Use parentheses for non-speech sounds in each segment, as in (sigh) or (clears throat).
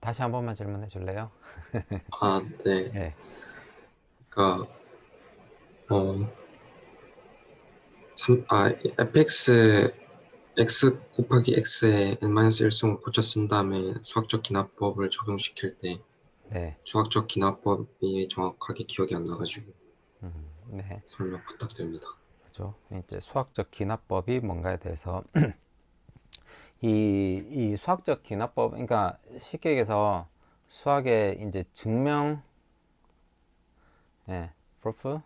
다시 한 번만 질문해 줄래요? (laughs) 아, 네. 네. 그러니까 어, 삼, 아, fx x 곱하기 x의 n-1승을 고쳐 쓴 다음에 수학적 기납법을 적용시킬 때 네. 수학적 기납법이 정확하게 기억이 안 나가지고 음, 네. 설명 부탁드립니다. 그렇죠. 이제 수학적 기납법이 뭔가에 대해서 이, 이 수학적 기납법, 그러니까 쉽게 얘기해서 수학의 이제 증명, 예, proof,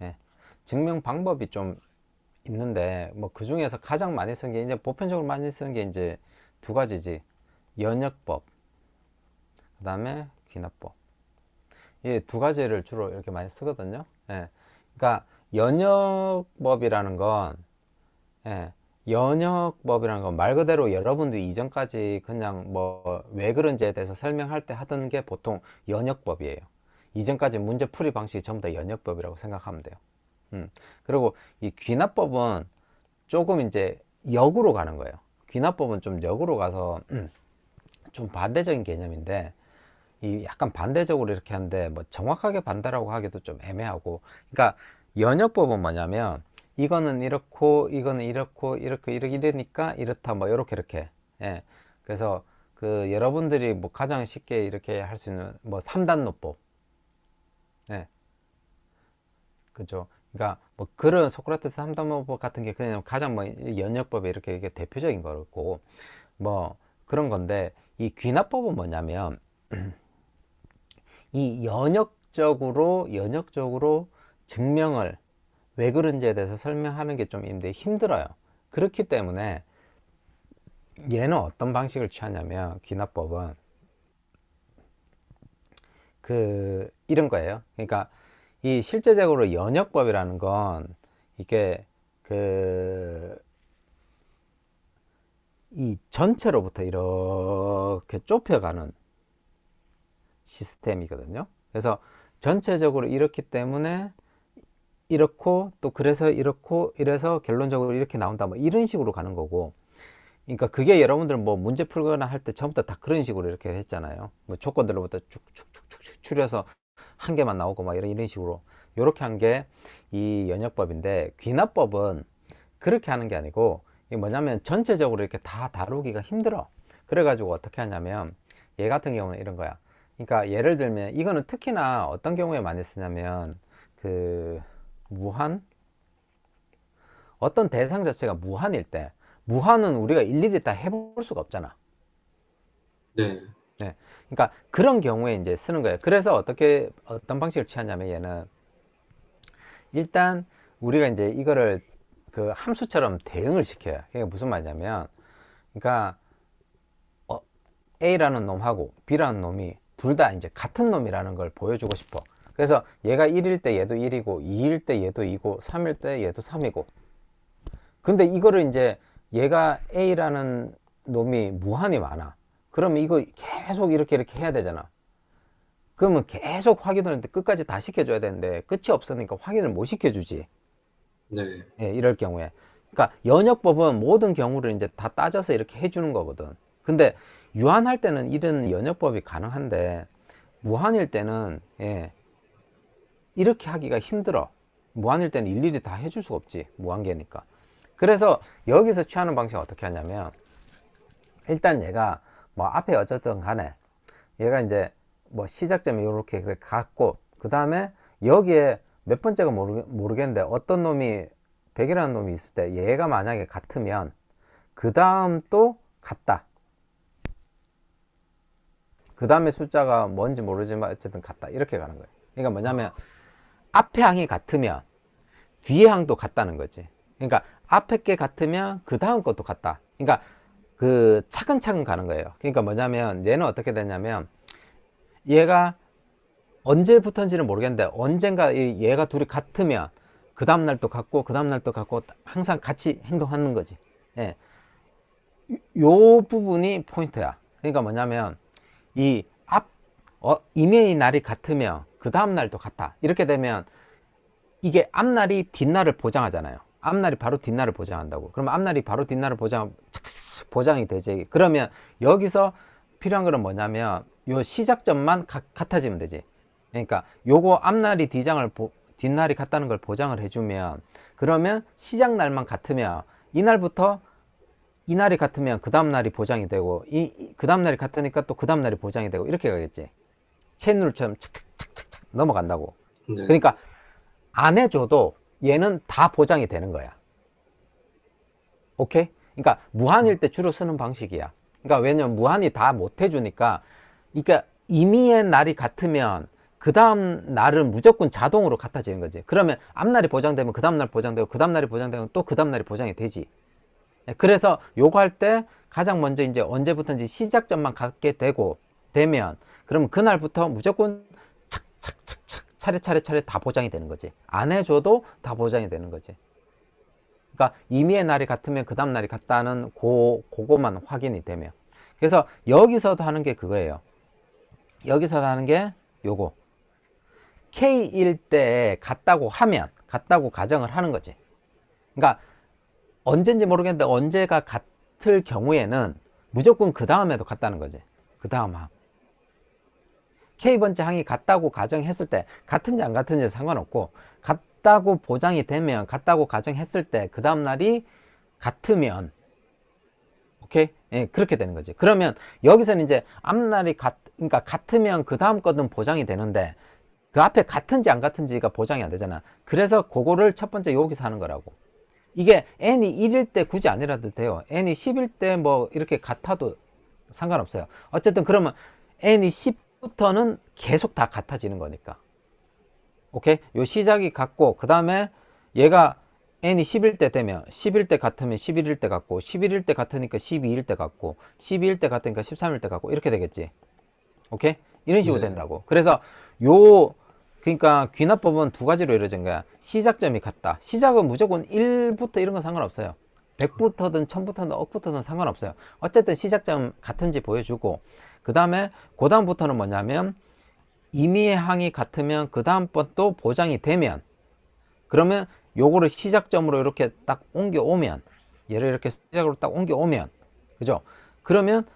예, 증명 방법이 좀 있는데 뭐 그 중에서 가장 많이 쓰는 게 이제 보편적으로 많이 쓰는 게 이제 두 가지지 연역법, 그 다음에 귀납법. 이 두 가지를 주로 이렇게 많이 쓰거든요. 예, 그러니까 연역법이라는 건 예, 연역법이라는 건 말 그대로 여러분들이 이전까지 그냥 뭐 왜 그런지에 대해서 설명할 때 하던 게 보통 연역법이에요. 이전까지 문제 풀이 방식이 전부 다 연역법이라고 생각하면 돼요. 음. 그리고 이 귀납법은 조금 이제 역으로 가는 거예요. 귀납법은 좀 역으로 가서 음, (clears throat) 좀 반대적인 개념인데 이 약간 반대적으로 이렇게 하는데 뭐 정확하게 반대라고 하기도 좀 애매하고 그러니까 연역법은 뭐냐면 이거는 이렇고 이거는 이렇고 이렇게 이렇게 이러니까 이렇다 뭐 이렇게 이렇게 예 그래서 그 여러분들이 뭐 가장 쉽게 이렇게 할 수 있는 뭐 3단 노법 예 그죠 그러니까 뭐 그런 소크라테스 3단 노법 같은 게 그냥 가장 뭐 연역법에 이렇게, 이렇게 대표적인 거고 뭐 그런 건데 이 귀납법은 뭐냐면 (clears throat) 이 연역적으로 연역적으로 증명을 왜 그런지에 대해서 설명하는 게 좀 힘들어요 그렇기 때문에 얘는 어떤 방식을 취하냐면 귀납법은 그 이런 거예요 그러니까 이 실제적으로 연역법이라는 건 이게 그 이 전체로부터 이렇게 좁혀가는 시스템이거든요 그래서 전체적으로 이렇기 때문에 이렇고 또 그래서 이렇고 이래서 결론적으로 이렇게 나온다 뭐 이런 식으로 가는 거고 그러니까 그게 여러분들 뭐 문제 풀거나 할 때처음부터다 그런 식으로 이렇게 했잖아요 뭐 조건들로부터 쭉쭉쭉쭉 추려서 한 개만 나오고 막 이런 이런 식으로 요렇게 한 게 이 연역법인데 귀납법은 그렇게 하는 게 아니고 이게 뭐냐면 전체적으로 이렇게 다 다루기가 힘들어 그래 가지고 어떻게 하냐면 얘 같은 경우는 이런 거야 그러니까 예를 들면 이거는 특히나 어떤 경우에 많이 쓰냐면 그 무한 어떤 대상 자체가 무한일 때 무한은 우리가 일일이 다 해볼 수가 없잖아. 네. 네. 그러니까 그런 경우에 이제 쓰는 거예요. 그래서 어떻게 어떤 방식을 취하냐면 얘는 일단 우리가 이제 이거를 그 함수처럼 대응을 시켜요. 그게 무슨 말이냐면 그러니까 어, A라는 놈하고 B라는 놈이 둘 다 이제 같은 놈이라는 걸 보여주고 싶어. 그래서 얘가 1일 때 얘도 1이고 2일 때 얘도 2고 3일 때 얘도 3이고 근데 이거를 이제 얘가 A라는 놈이 무한히 많아 그러면 이거 계속 이렇게 이렇게 해야 되잖아 그러면 계속 확인을 끝까지 다 시켜줘야 되는데 끝이 없으니까 확인을 못 시켜주지 네. 예, 이럴 경우에 그러니까 연역법은 모든 경우를 이제 다 따져서 이렇게 해주는 거거든 근데 유한할 때는 이런 연역법이 가능한데 무한일 때는 예, 이렇게 하기가 힘들어 무한일 때는 일일이 다 해줄 수가 없지 무한계니까 그래서 여기서 취하는 방식 어떻게 하냐면 일단 얘가 뭐 앞에 어쨌든 간에 얘가 이제 뭐 시작점이 이렇게 갔고 그 다음에 여기에 몇 번째가 모르, 모르겠는데 어떤 놈이 100이라는 놈이 있을 때 얘가 만약에 같으면 그 다음 또 같다 그 다음에 숫자가 뭔지 모르지만 어쨌든 같다 이렇게 가는 거예요 그러니까 뭐냐면 앞에 항이 같으면 뒤에 항도 같다는 거지. 그러니까 앞에 게 같으면 그 다음 것도 같다. 그러니까 그 차근차근 가는 거예요. 그러니까 뭐냐면 얘는 어떻게 되냐면 얘가 언제부터인지는 모르겠는데 언젠가 얘가 둘이 같으면 그 다음날 또 같고 그 다음날 또 같고 항상 같이 행동하는 거지. 예. 요 부분이 포인트야. 그러니까 뭐냐면 이 앞, 어, 임의 날이 같으면 그 다음날도 같아 이렇게 되면 이게 앞날이 뒷날을 보장하잖아요 앞날이 바로 뒷날을 보장한다고 그럼 앞날이 바로 뒷날을 보장 보장이 되지 그러면 여기서 필요한 거는 뭐냐면 요 시작점만 가, 같아지면 되지 그러니까 요거 앞날이 뒤장을 보, 뒷날이 같다는 걸 보장을 해주면 그러면 시작 날만 같으면 이날부터 이날이 같으면 그 다음날이 보장이 되고 이 그 다음날이 같으니까 또 그 다음날이 보장이 되고 이렇게 가겠지 채인처럼 착착착 넘어간다고. 네. 그러니까 안 해줘도 얘는 다 보장이 되는 거야. 오케이? 그러니까 무한일 때 주로 쓰는 방식이야. 그러니까 왜냐면 무한이 다 못 해주니까, 그러니까 이미의 날이 같으면 그 다음 날은 무조건 자동으로 같아지는 거지. 그러면 앞날이 보장되면 그 다음 날 보장되고 그 다음 날이 보장되면 또 그 다음 날이 보장이 되지. 예, 그래서 요거 할 때 가장 먼저 이제 언제부터인지 시작점만 갖게 되고 되면 그럼 그날부터 무조건 차례차례 차례 다 보장이 되는 거지. 안 해줘도 다 보장이 되는 거지. 그러니까 임의의 날이 같으면 그 다음 날이 같다는 고, 그것만 확인이 되면. 그래서 여기서도 하는 게 그거예요. 여기서 하는 게 요거. K일 때갔다고 하면, 같다고 가정을 하는 거지. 그러니까 언젠지 모르겠는데 언제가 같을 경우에는 무조건 그 다음에도 갔다는 거지. 그 다음 함. K번째 항이 같다고 가정했을 때 같은지 안 같은지 상관없고 같다고 보장이 되면 같다고 가정했을 때 그 다음날이 같으면 오케이? 예, 그렇게 되는 거지. 그러면 여기서는 이제 앞날이 같, 그러니까 같으면 그 다음 거는 보장이 되는데 그 앞에 같은지 안 같은지가 보장이 안 되잖아. 그래서 그거를 첫 번째 여기서 하는 거라고. 이게 n이 1일 때 굳이 아니라도 돼요. n이 10일 때 뭐 이렇게 같아도 상관없어요. 어쨌든 그러면 n이 10 부터는 계속 다 같아지는 거니까. 오케이? 요 시작이 같고 그 다음에 얘가 n이 11대 되면 11대 같으면 11일 때 같고 11일 때 같으니까 12일 때 같고 12일 때 같으니까 13일 때 같고 이렇게 되겠지. 오케이? 이런 식으로 네. 된다고. 그래서 요 그러니까 귀납법은 두 가지로 이루어진 거야. 시작점이 같다. 시작은 무조건 1부터 이런 건 상관없어요. 100부터든 1000부터든 억부터든 상관없어요. 어쨌든 시작점 같은지 보여주고 그 다음에 그 다음부터는 뭐냐면 임의의 항이 같으면 그 다음번 또 보장이 되면 그러면 요거를 시작점으로 이렇게 딱 옮겨오면 얘를 이렇게 시작으로 딱 옮겨오면 그죠? 그러면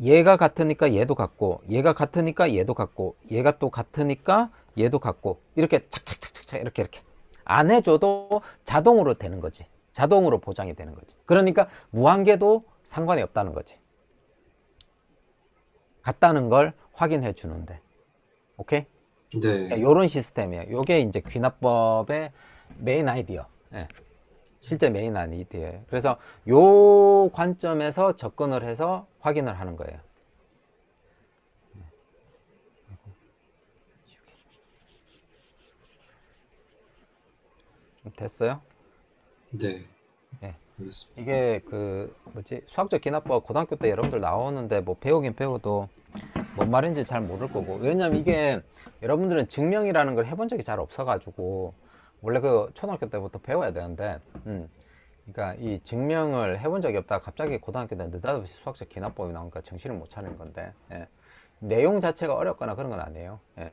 얘가 같으니까 얘도 같고 얘가 같으니까 얘도 같고 얘가 또 같으니까 얘도 같고 이렇게 착착착착착 이렇게 이렇게 안 해줘도 자동으로 되는 거지 자동으로 보장이 되는 거지 그러니까 무한계도 상관이 없다는 거지 같다는 걸 확인해 주는데 오케이? 네. 이런 네, 시스템이에요. 이게 이제 귀납법의 메인 아이디어. 예. 실제 메인 아이디어예요. 그래서 요 관점에서 접근을 해서 확인을 하는 거예요. 됐어요? 네. 알겠습니다. 이게 그 뭐지 수학적 기납법 고등학교 때 여러분들 나오는데 뭐 배우긴 배워도 뭔 말인지 잘 모를 거고 왜냐면 이게 여러분들은 증명이라는 걸 해본 적이 잘 없어가지고 원래 그 초등학교 때부터 배워야 되는데 음. 그러니까 이 증명을 해본 적이 없다 갑자기 고등학교 때 느닷없이 수학적 기납법이 나오니까 정신을 못 차리는 건데 예. 내용 자체가 어렵거나 그런 건 아니에요 예.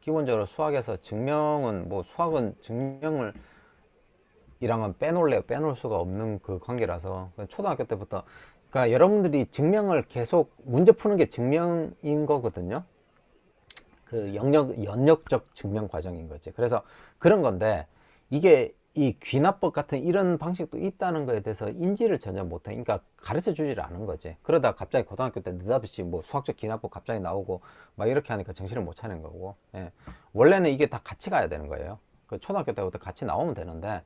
기본적으로 수학에서 증명은 뭐 수학은 증명을 이랑은 빼놓을래 요 빼놓을 수가 없는 그 관계라서 초등학교 때부터 그러니까 여러분들이 증명을 계속 문제 푸는 게 증명인 거거든요 그 영역 연역적 증명 과정인 거지 그래서 그런 건데 이게 이 귀납법 같은 이런 방식도 있다는 거에 대해서 인지를 전혀 못하니까 그러니까 가르쳐 주지를 않은 거지 그러다 갑자기 고등학교 때 느닷없이 뭐 수학적 귀납법 갑자기 나오고 막 이렇게 하니까 정신을 못차는 거고 예. 원래는 이게 다 같이 가야 되는 거예요 그 초등학교 때부터 같이 나오면 되는데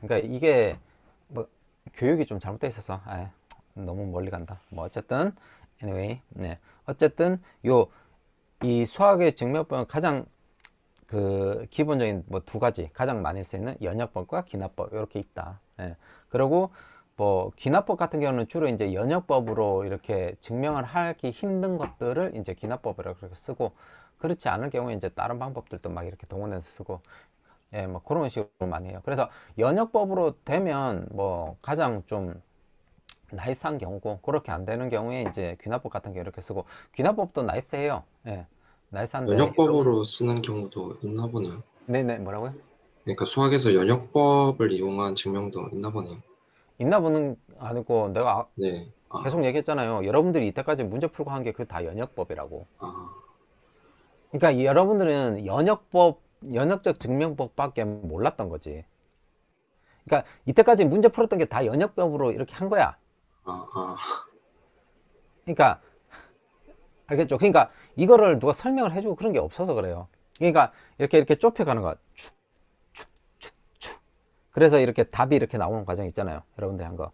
그러니까 이게 뭐 교육이 좀 잘못돼 있어서 아, 너무 멀리 간다. 뭐 어쨌든 anyway 네 어쨌든 요 이 수학의 증명법은 가장 그 기본적인 뭐 두 가지 가장 많이 쓰이는 연역법과 기납법 이렇게 있다. 예. 그리고 뭐 기납법 같은 경우는 주로 이제 연역법으로 이렇게 증명을 하기 힘든 것들을 이제 기납법이라고 그렇게 쓰고 그렇지 않을 경우에 이제 다른 방법들도 막 이렇게 동원해서 쓰고 예, 뭐 그런 식으로 많이 해요. 그래서 연역법으로 되면 뭐 가장 좀 나이스한 경우고 그렇게 안 되는 경우에 이제 귀납법 같은 게 이렇게 쓰고 귀납법도 나이스해요. 예, 나이스한데 연역법으로 여러 쓰는 경우도 있나 보네요. 네네 뭐라고요? 그러니까 수학에서 연역법을 이용한 증명도 있나 보네요. 있나 보는 아니고 내가 아... 네. 아. 계속 얘기했잖아요. 여러분들이 이때까지 문제 풀고 한 게 그 다 연역법이라고. 아. 그러니까 여러분들은 연역법 연역적 증명법밖에 몰랐던 거지. 그러니까 이때까지 문제 풀었던 게 다 연역법으로 이렇게 한 거야. 그러니까 알겠죠? 그러니까 이거를 누가 설명을 해주고 그런 게 없어서 그래요. 그러니까 이렇게 이렇게 좁혀가는 거 그래서 이렇게 답이 이렇게 나오는 과정 있잖아요. 여러분들이 한 거.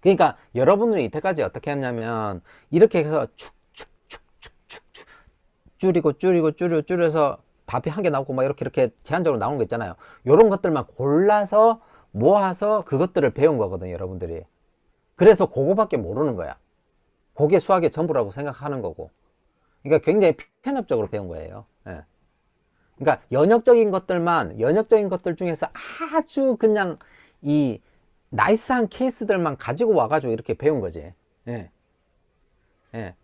그러니까 여러분들이 이때까지 어떻게 했냐면 이렇게 해서 축, 축, 축, 축, 축, 축 줄이고 줄이고 줄여 줄여서 답이 한 개 나오고 막 이렇게 이렇게 제한적으로 나오는 거 있잖아요. 요런 것들만 골라서 모아서 그것들을 배운 거거든요, 여러분들이. 그래서 그거밖에 모르는 거야. 그게 수학의 전부라고 생각하는 거고. 그러니까 굉장히 편협적으로 배운 거예요. 예. 그러니까 연역적인 것들만 연역적인 것들 중에서 아주 그냥 이 나이스한 케이스들만 가지고 와가지고 이렇게 배운 거지. 예. 예.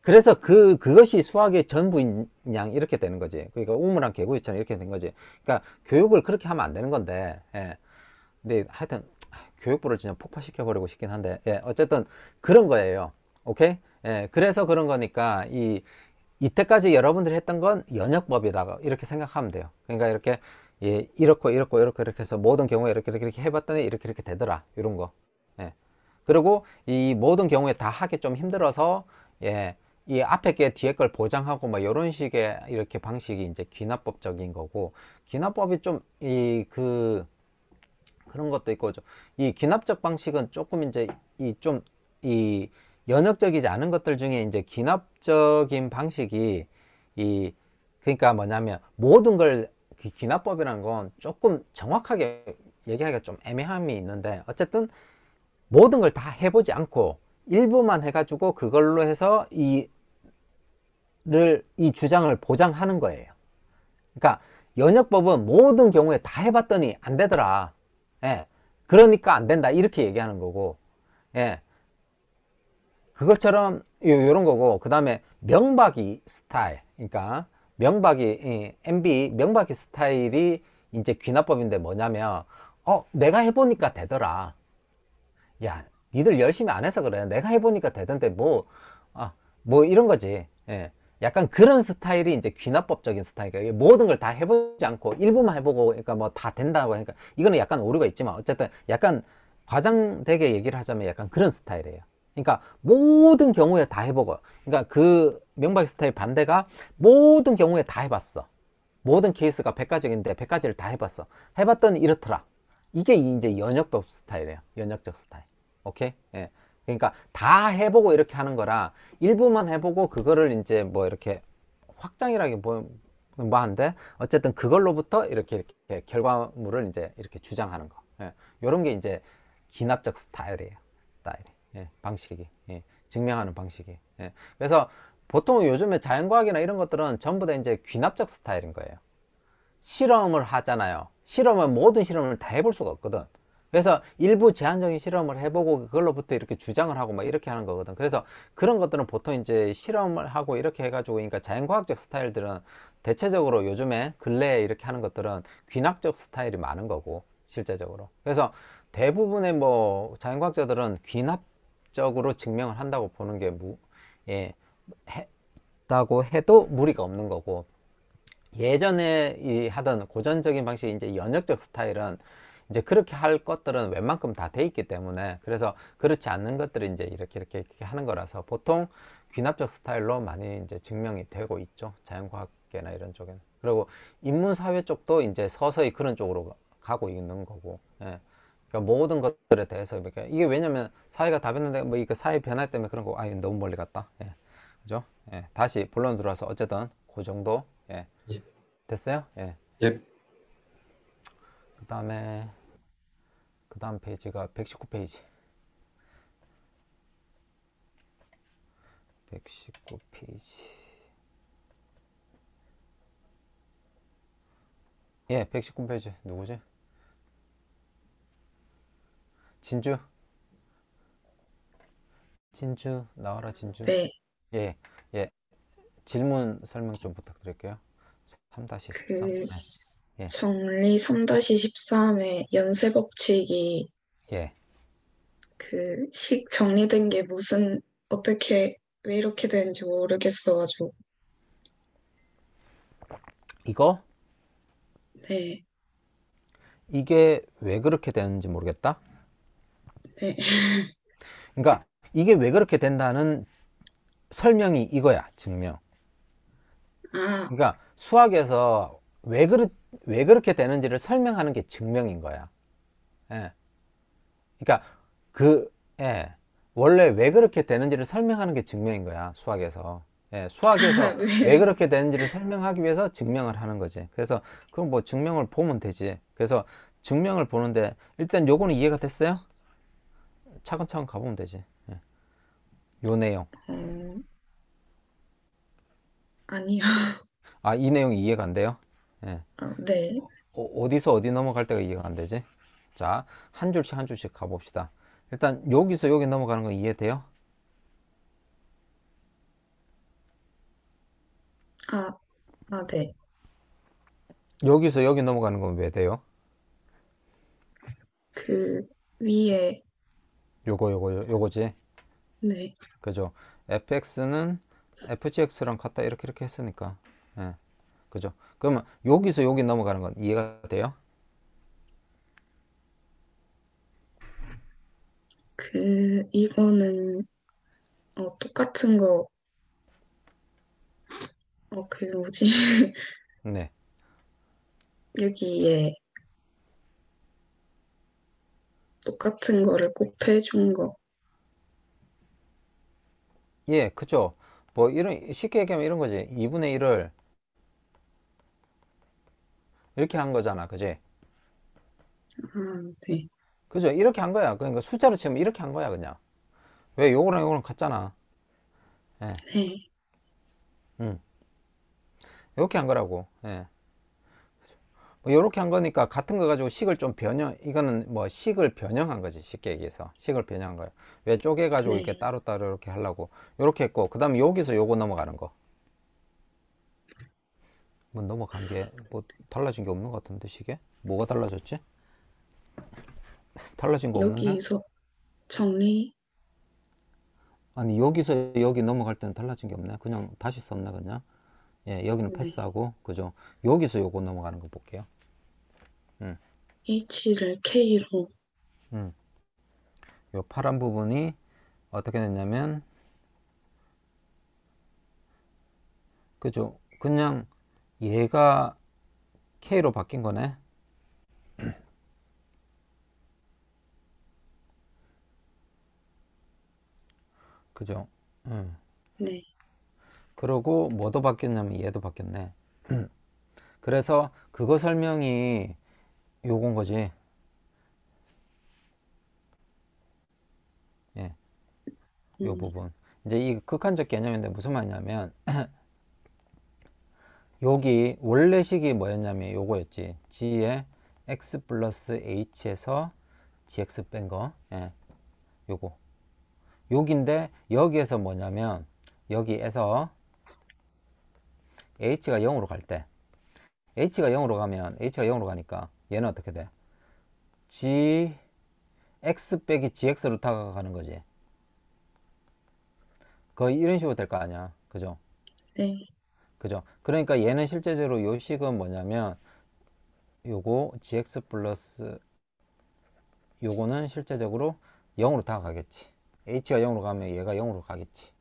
그래서 그 그것이 수학의 전부인 양 이렇게 되는 거지. 그러니까 우물랑 개구리처럼 이렇게 된 거지. 그러니까 교육을 그렇게 하면 안 되는 건데. 예. 근데 하여튼 교육부를 진짜 폭파시켜 버리고 싶긴 한데. 예. 어쨌든 그런 거예요. 오케이? 예. 그래서 그런 거니까 이 이때까지 여러분들이 했던 건 연역법이라고 이렇게 생각하면 돼요. 그러니까 이렇게 예, 이렇고 이렇고 이렇게 이렇게 해서 모든 경우에 이렇게 이렇게 이렇게 해봤더니 이렇게 이렇게 되더라. 이런 거. 예. 그리고 이 모든 경우에 다 하기 좀 힘들어서 예. 이 앞에 게 뒤에 걸 보장하고 뭐 이런 식의 이렇게 방식이 이제 귀납법적인 거고 귀납법이 좀 이 그 그런 것도 있고 이 귀납적 방식은 조금 이제 이 좀이 이 연역적이지 않은 것들 중에 이제 귀납적인 방식이 이 그러니까 뭐냐면 모든 걸 귀납법이라는 건 조금 정확하게 얘기하기가 좀 애매함이 있는데 어쨌든 모든 걸 다 해보지 않고 일부만 해가지고 그걸로 해서 이 를이 주장을 보장하는 거예요. 그러니까 연역법은 모든 경우에 다 해봤더니 안 되더라. 예. 그러니까 안 된다. 이렇게 얘기하는 거고. 예. 그것처럼 요, 런 거고. 그 다음에 명박이 스타일. 그러니까 명박이, 예, MB, 명박이 스타일이 이제 귀납법인데 뭐냐면, 어, 내가 해보니까 되더라. 야, 니들 열심히 안 해서 그래. 내가 해보니까 되던데 뭐, 아, 뭐 이런 거지. 예. 약간 그런 스타일이 이제 귀납법적인 스타일이에요 모든 걸 다 해보지 않고 일부만 해보고 그러니까 뭐 다 된다고 하니까 이거는 약간 오류가 있지만 어쨌든 약간 과장되게 얘기를 하자면 약간 그런 스타일이에요 그러니까 모든 경우에 다 해보고 그러니까 그 명박 스타일 반대가 모든 경우에 다 해봤어 모든 케이스가 100가지인데 100가지를 다 해봤어 해봤더니 이렇더라 이게 이제 연역법 스타일이에요 연역적 스타일 오케이 예. 그러니까 다 해보고 이렇게 하는 거라 일부만 해보고 그거를 이제 뭐 이렇게 확장이라기 뭐 뭐한데 어쨌든 그걸로부터 이렇게 이렇게 결과물을 이제 이렇게 주장하는 거 예. 이런 게 이제 기납적 스타일이에요 스타일 예. 방식이 예. 증명하는 방식이 예. 그래서 보통 요즘에 자연과학이나 이런 것들은 전부 다 이제 귀납적 스타일인 거예요 실험을 하잖아요 실험은 모든 실험을 다 해볼 수가 없거든 그래서 일부 제한적인 실험을 해보고 그걸로부터 이렇게 주장을 하고 막 이렇게 하는 거거든. 그래서 그런 것들은 보통 이제 실험을 하고 이렇게 해가지고 그러니까 자연과학적 스타일들은 대체적으로 요즘에 근래에 이렇게 하는 것들은 귀납적 스타일이 많은 거고 실제적으로. 그래서 대부분의 뭐 자연과학자들은 귀납적으로 증명을 한다고 보는 게 무, 예, 했다고 해도 무리가 없는 거고 예전에 이 하던 고전적인 방식 이제 연역적 스타일은 이제 그렇게 할 것들은 웬만큼 다 돼 있기 때문에 그래서 그렇지 않는 것들을 이제 이렇게 이렇게 이렇게 하는 거라서 보통 귀납적 스타일로 많이 이제 증명이 되고 있죠. 자연과학계나 이런 쪽에는. 그리고 인문사회 쪽도 이제 서서히 그런 쪽으로 가고 있는 거고. 예. 그러니까 모든 것들에 대해서 이렇게 그러니까 이게 왜냐면 사회가 답했는데뭐 이거 사회 변화 때문에 그런 거아 너무 멀리 갔다. 예. 그죠? 예. 다시 본론 들어와서 어쨌든 그 정도 예. 예. 됐어요? 예. 예. 그다음에 그 다음 페이지가 119페이지 119페이지 예 119페이지 누구지? 진주 진주 나와라 진주 네. 예, 예. 질문 설명 좀 부탁드릴게요 3 3 그... 네. 예. 정리 3-13의 연쇄 법칙이 예. 그식 정리된 게 무슨 어떻게 왜 이렇게 되는지 모르겠어가지고 이거? 네, 이게 왜 그렇게 되는지 모르겠다? 네, 그러니까 이게 왜 그렇게 된다는 설명이 이거야, 증명. 아, 그러니까 수학에서 왜, 그르, 왜 그렇게 되는지를 설명하는 게 증명인 거야. 예. 그러니까 그 예. 원래 왜 그렇게 되는지를 설명하는 게 증명인 거야 수학에서. 예, 수학에서 (laughs) 아, 네. 왜 그렇게 되는지를 설명하기 위해서 증명을 하는 거지. 그래서 그럼 뭐 증명을 보면 되지. 그래서 증명을 보는데 일단 요거는 이해가 됐어요? 차근차근 가보면 되지. 예. 요 내용. 음... 아니요. 아, 이 내용 이해가 안 돼요? 예. 아, 네. 어, 디서 어디 넘어갈 때가 이해가 안 되지? 자, 한 줄씩 한 줄씩 가봅시다. 일단 여기서 여기 넘어가는 거 이해돼요? 아, 아, 네. 여기서 여기 넘어가는 건 왜 돼요? 그 위에 요거 요거 요- 요거지. 네. 그죠? fx는 fgx랑 같다 이렇게 이렇게 했으니까. 예. 그죠? 그러면 여기서 여기 넘어가는 건 이해가 돼요? 그 이거는 어, 똑같은 거. 어, 그 뭐지? (laughs) 네. 여기에 똑같은 거를 곱해준 거. 예, 그죠. 뭐 이런 쉽게 얘기하면 이런 거지. 2분의 1을 이렇게 한 거잖아 그지 음, 네. 그죠 이렇게 한 거야 그러니까 숫자로 치면 이렇게 한 거야 그냥 왜 요거랑 요거랑 같잖아 예. 네. 음. 이렇게 한 거라고 예. 뭐렇게한 거니까 같은 거 가지고 식을 좀 변형 이거는 뭐 식을 변형한 거지 쉽게 얘기해서 식을 변형한 거야 왜 쪼개 가지고 네. 이렇게 따로따로 이렇게 하려고 이렇게 했고 그 다음에 여기서 요거 넘어가는 거뭐 넘어간 게 뭐 달라진 게 없는 것 같은데 시계? 뭐가 달라졌지? 달라진 거 없는데? 여기서 정리 아니 여기서 여기 넘어갈 때는 달라진 게 없네. 그냥 다시 썼나 그냥. 예, 여기는 네. 패스하고 그죠? 여기서 요거 넘어가는 거 볼게요. 음. H를 K로 음. 요 파란 부분이 어떻게 됐냐면 그죠? 그냥 얘가 K로 바뀐 거네. (clears throat) 그죠? 응. 네. 그러고 뭐도 바뀌었냐면 얘도 바뀌었네. (clears throat) 그래서 그거 설명이 요건 거지. 예. 요 음. 부분. 이제 이 극한적 개념인데 무슨 말이냐면 (clears throat) 여기 원래식이 뭐였냐면 요거였지 g의 x 플러스 h에서 gx 뺀거 예. 요거 여기인데 여기에서 뭐냐면 여기에서 h가 0으로 갈 때 h가 0으로 가면 h가 0으로 가니까 얘는 어떻게 돼? gx 빼기 gx로 다가가는 거지 거의 이런 식으로 될 거 아니야 그죠? 네 그죠? 그러니까 얘는 실제적으로 요 식은 뭐냐면 요거 gx 플러스 요거는 실제적으로 0으로 다 가겠지. h가 0으로 가면 얘가 0으로 가겠지.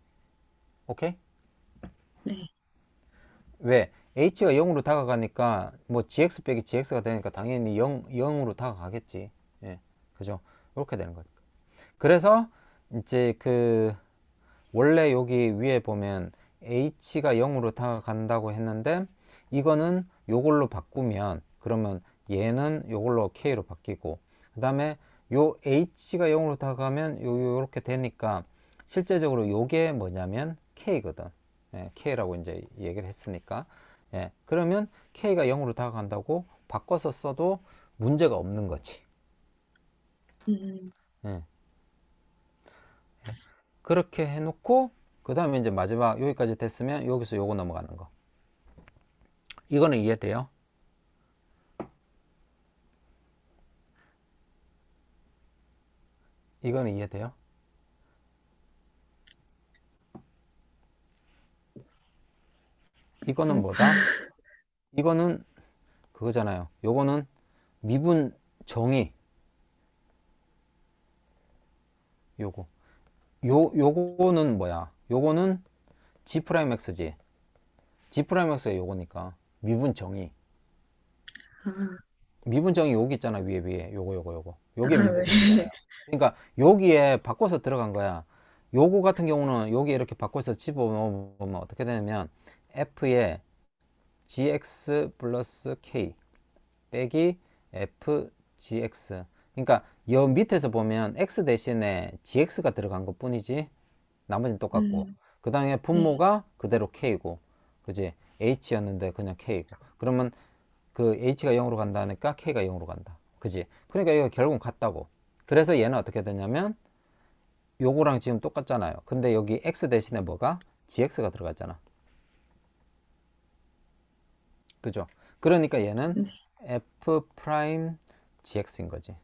오케이? 네. 왜? h가 0으로 다가가니까 뭐 gx 빼기 gx가 되니까 당연히 0, 0으로 다가가겠지. 예. 그죠? 이렇게 되는 거니까. 그래서 이제 그 원래 여기 위에 보면 h가 0으로 다가간다고 했는데 이거는 요걸로 바꾸면 그러면 얘는 요걸로 k로 바뀌고 그 다음에 요 h가 0으로 다가가면 요, 렇게 되니까 실제적으로 요게 뭐냐면 k거든 예, k라고 이제 얘기를 했으니까 예, 그러면 k가 0으로 다가간다고 바꿔서 써도 문제가 없는 거지 음. 예. 그렇게 해놓고 그 다음에 이제 마지막 여기까지 됐으면 여기서 요거 넘어가는 거 이거는 이해돼요? 이거는 이해돼요? 이거는 뭐다? 이거는 그거잖아요. 요거는 미분 정의. 요거. 요 요거는 뭐야? 요거는 G'X지. G'X가 요거니까 미분정이. 아. 미분정이 여기 있잖아 위에 위에 요거 요거 요거 요게 아, 미분정이 그러니까 여기에 바꿔서 들어간 거야 요거 같은 경우는 여기 이렇게 바꿔서 집어넣으면 어떻게 되냐면 f에 gx 플러스 k 빼기 fgx 그러니까 여 밑에서 보면 x 대신에 gx가 들어간 것 뿐이지 나머지는 똑같고 음. 그 다음에 음. 분모가 음. 그대로 K고 그지 H였는데 그냥 K고 그러면 그 H가 0으로 간다니까 K가 0으로 간다 그지 그러니까 이거 결국은 같다고 그래서 얘는 어떻게 되냐면 요거랑 지금 똑같잖아요 근데 여기 X 대신에 뭐가 GX가 들어갔잖아 그죠 그러니까 얘는 네. F GX인 거지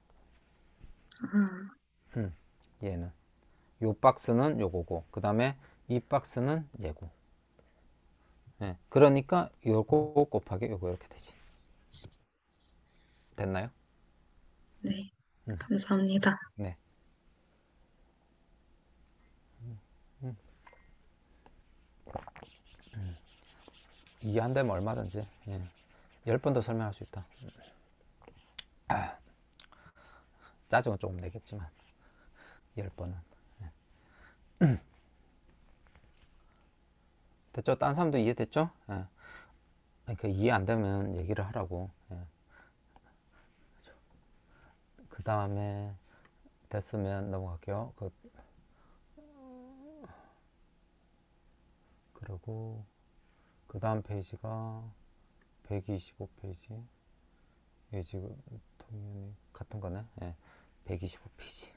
음, 음. 얘는 요 박스는 요거고 그 다음에 이 박스는 얘고 네, 그러니까 요거 곱하기 요거 이렇게 되지 됐나요? 네 응. 음. 감사합니다 네. 음. 이해한다면 얼마든지 예. 1번더 설명할 수 있다 아. 짜증은 조금 내겠지만 1번은 됐죠? 딴 사람도 이해됐죠? 예. 그 이해 안 되면 얘기를 하라고. 예. 그 다음에 됐으면 넘어갈게요. 그 그리고 그 다음 페이지가 125페이지. 예, 지금 동연이 같은 거네. 예. 125페이지.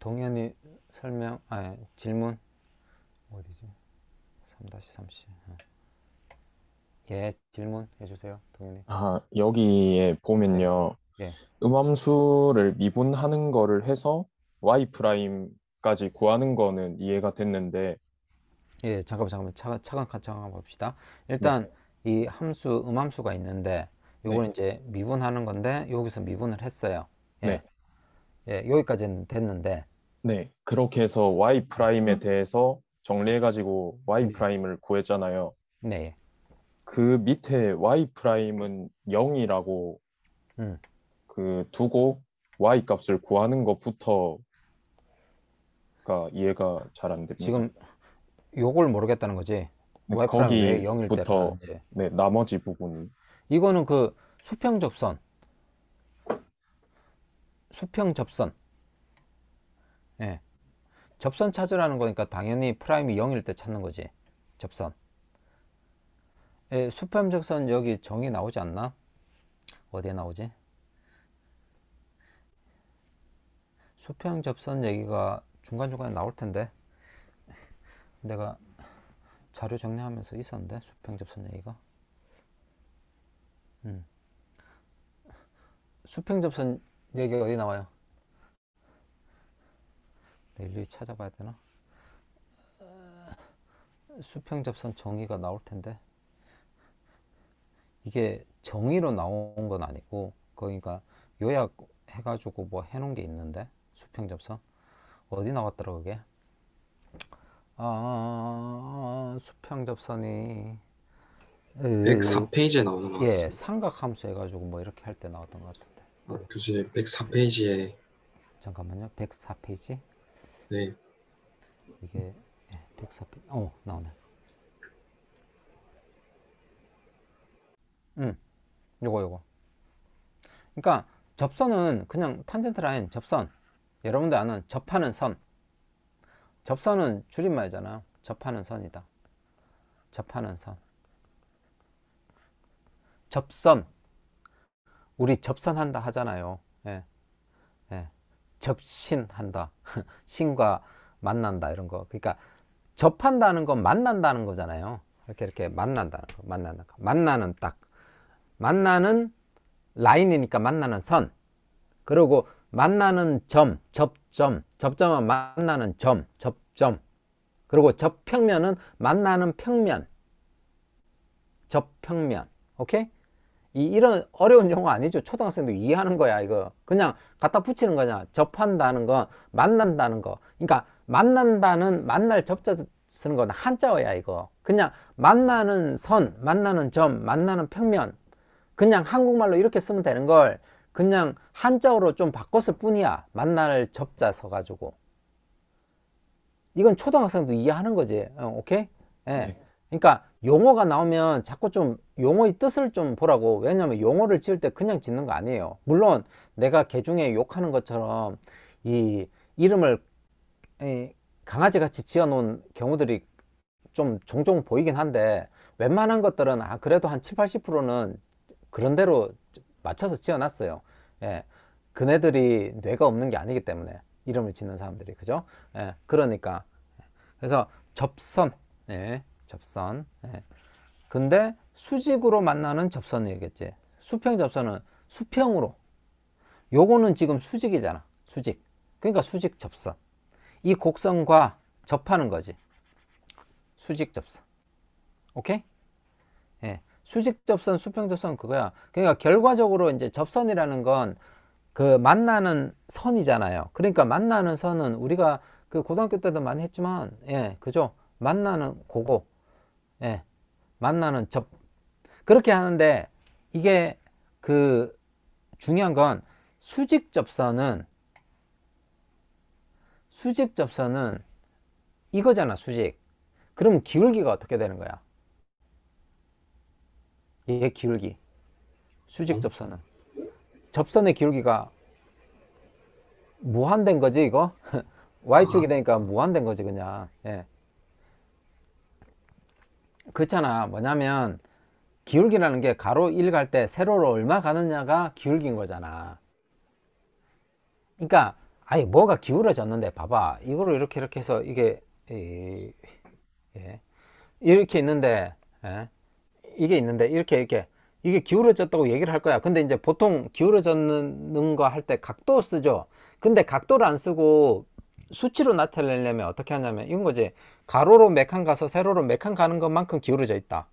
동현이 설명, 아 질문 어디지? 3-37 어. 예, 질문해 주세요, 동현이. 아, 여기에 보면요. 예, 음함수를 미분하는 거를 해서 y 프라임까지 구하는 거는 이해가 됐는데 예, 잠깐만, 잠깐만, 차근, 차근, 차근 봅시다. 일단 네. 이 함수, 음함수가 있는데 요걸 네. 이제 미분하는 건데 여기서 미분을 했어요. 예. 네. 예, 여기까지는 됐는데. 네, 그렇게 해서 y 프라임에 음. 대해서 정리해 가지고 y 네. 프라임을 구했잖아요. 네. 그 밑에 y 프라임은 0이라고 음. 그 두고 y 값을 구하는 것부터가 이해가 잘 안 됩니다. 지금 요걸 모르겠다는 거지. 네, y 프라임 0일 때부터 네, 나머지 부분. 이거는 그 수평접선 수평 접선 예. 접선 찾으라는 거니까 당연히 프라임이 0일 때 찾는 거지 접선 예, 수평 접선 여기 정이 나오지 않나? 어디에 나오지? 수평 접선 얘기가 중간중간에 나올 텐데 내가 자료 정리하면서 있었는데 수평 접선 얘기가 음. 수평 접선 내 네 얘기 어디 나와요? 네, 일일이 찾아봐야 되나? 어, 수평접선 정의가 나올 텐데 이게 정의로 나온 건 아니고 그러니까 요약해가지고 뭐 해놓은 게 있는데 수평접선 어디 나왔더라 그게 아 수평접선이 104페이지에 나오는 것 예, 같습니다. 예, 삼각함수 해가지고 뭐 이렇게 할 때 나왔던 것 같은데 아, 교수님 104페이지에 잠깐만요. 104페이지? 네. 이게 104페이지. 예, 어, 나오네. 음. 요거 요거. 그러니까 접선은 그냥 탄젠트 라인 접선. 여러분들 아는 접하는 선. 접선은 줄임말이잖아요. 접하는 선이다. 접하는 선. 접선. 우리 접선한다 하잖아요. 예. 예. 접신한다. (laughs) 신과 만난다 이런 거. 그러니까 접한다는 건 만난다는 거잖아요. 이렇게 이렇게 만난다는 거. 만나는 거. 만나는 딱. 만나는 라인이니까 만나는 선. 그리고 만나는 점, 접점, 접점은 만나는 점, 접점. 그리고 접평면은 만나는 평면. 접평면. 오케이? 이, 이런 어려운 용어 아니죠. 초등학생도 이해하는 거야, 이거. 그냥 갖다 붙이는 거냐. 접한다는 거, 만난다는 거. 그러니까 만난다는 만날 접자 쓰는 건 한자어야, 이거. 그냥 만나는 선, 만나는 점, 만나는 평면. 그냥 한국말로 이렇게 쓰면 되는 걸 그냥 한자어로 좀 바꿨을 뿐이야. 만날 접자 써 가지고. 이건 초등학생도 이해하는 거지. 어, 오케이? 예. 네. 그러니까 용어가 나오면 자꾸 좀 용어의 뜻을 좀 보라고 왜냐하면 용어를 지을 때 그냥 짓는 거 아니에요 물론 내가 개중에 욕하는 것처럼 이 이름을 강아지 같이 지어 놓은 경우들이 좀 종종 보이긴 한데 웬만한 것들은 아 그래도 한 7, 80%는 그런 대로 맞춰서 지어 놨어요 예. 그네들이 뇌가 없는 게 아니기 때문에 이름을 짓는 사람들이 그죠 예. 그러니까 그래서 접선 예. 접선. 예. 근데 수직으로 만나는 접선이겠지. 수평 접선은 수평으로. 요거는 지금 수직이잖아. 수직. 그러니까 수직 접선. 이 곡선과 접하는 거지. 수직 접선. 오케이? 예. 수직 접선, 수평 접선 그거야. 그러니까 결과적으로 이제 접선이라는 건 그 만나는 선이잖아요. 그러니까 만나는 선은 우리가 그 고등학교 때도 많이 했지만 예, 그죠? 만나는 고거 예, 만나는 접 그렇게 하는데 이게 그 중요한 건 수직 접선은 수직 접선은 이거잖아 수직 그럼 기울기가 어떻게 되는 거야 얘 기울기 수직 어? 접선은 접선의 기울기가 무한된 거지 이거 (laughs) y축이 아. 되니까 무한된 거지 그냥 예. 그렇잖아 뭐냐면 기울기라는 게 가로 1 갈 때 세로로 얼마 가느냐가 기울기인 거잖아 그러니까 아예 뭐가 기울어졌는데 봐봐 이거로 이렇게 이렇게 해서 이게 이, 예. 렇게 있는데 예. 이게 있는데 이렇게 이렇게 이게 기울어졌다고 얘기를 할 거야 근데 이제 보통 기울어졌는 거 할 때 각도 쓰죠 근데 각도를 안 쓰고 수치로 나타내려면 어떻게 하냐면 이건 거지 가로로 몇한 가서 세로로 맥한 가는 것만큼 기울어져 있다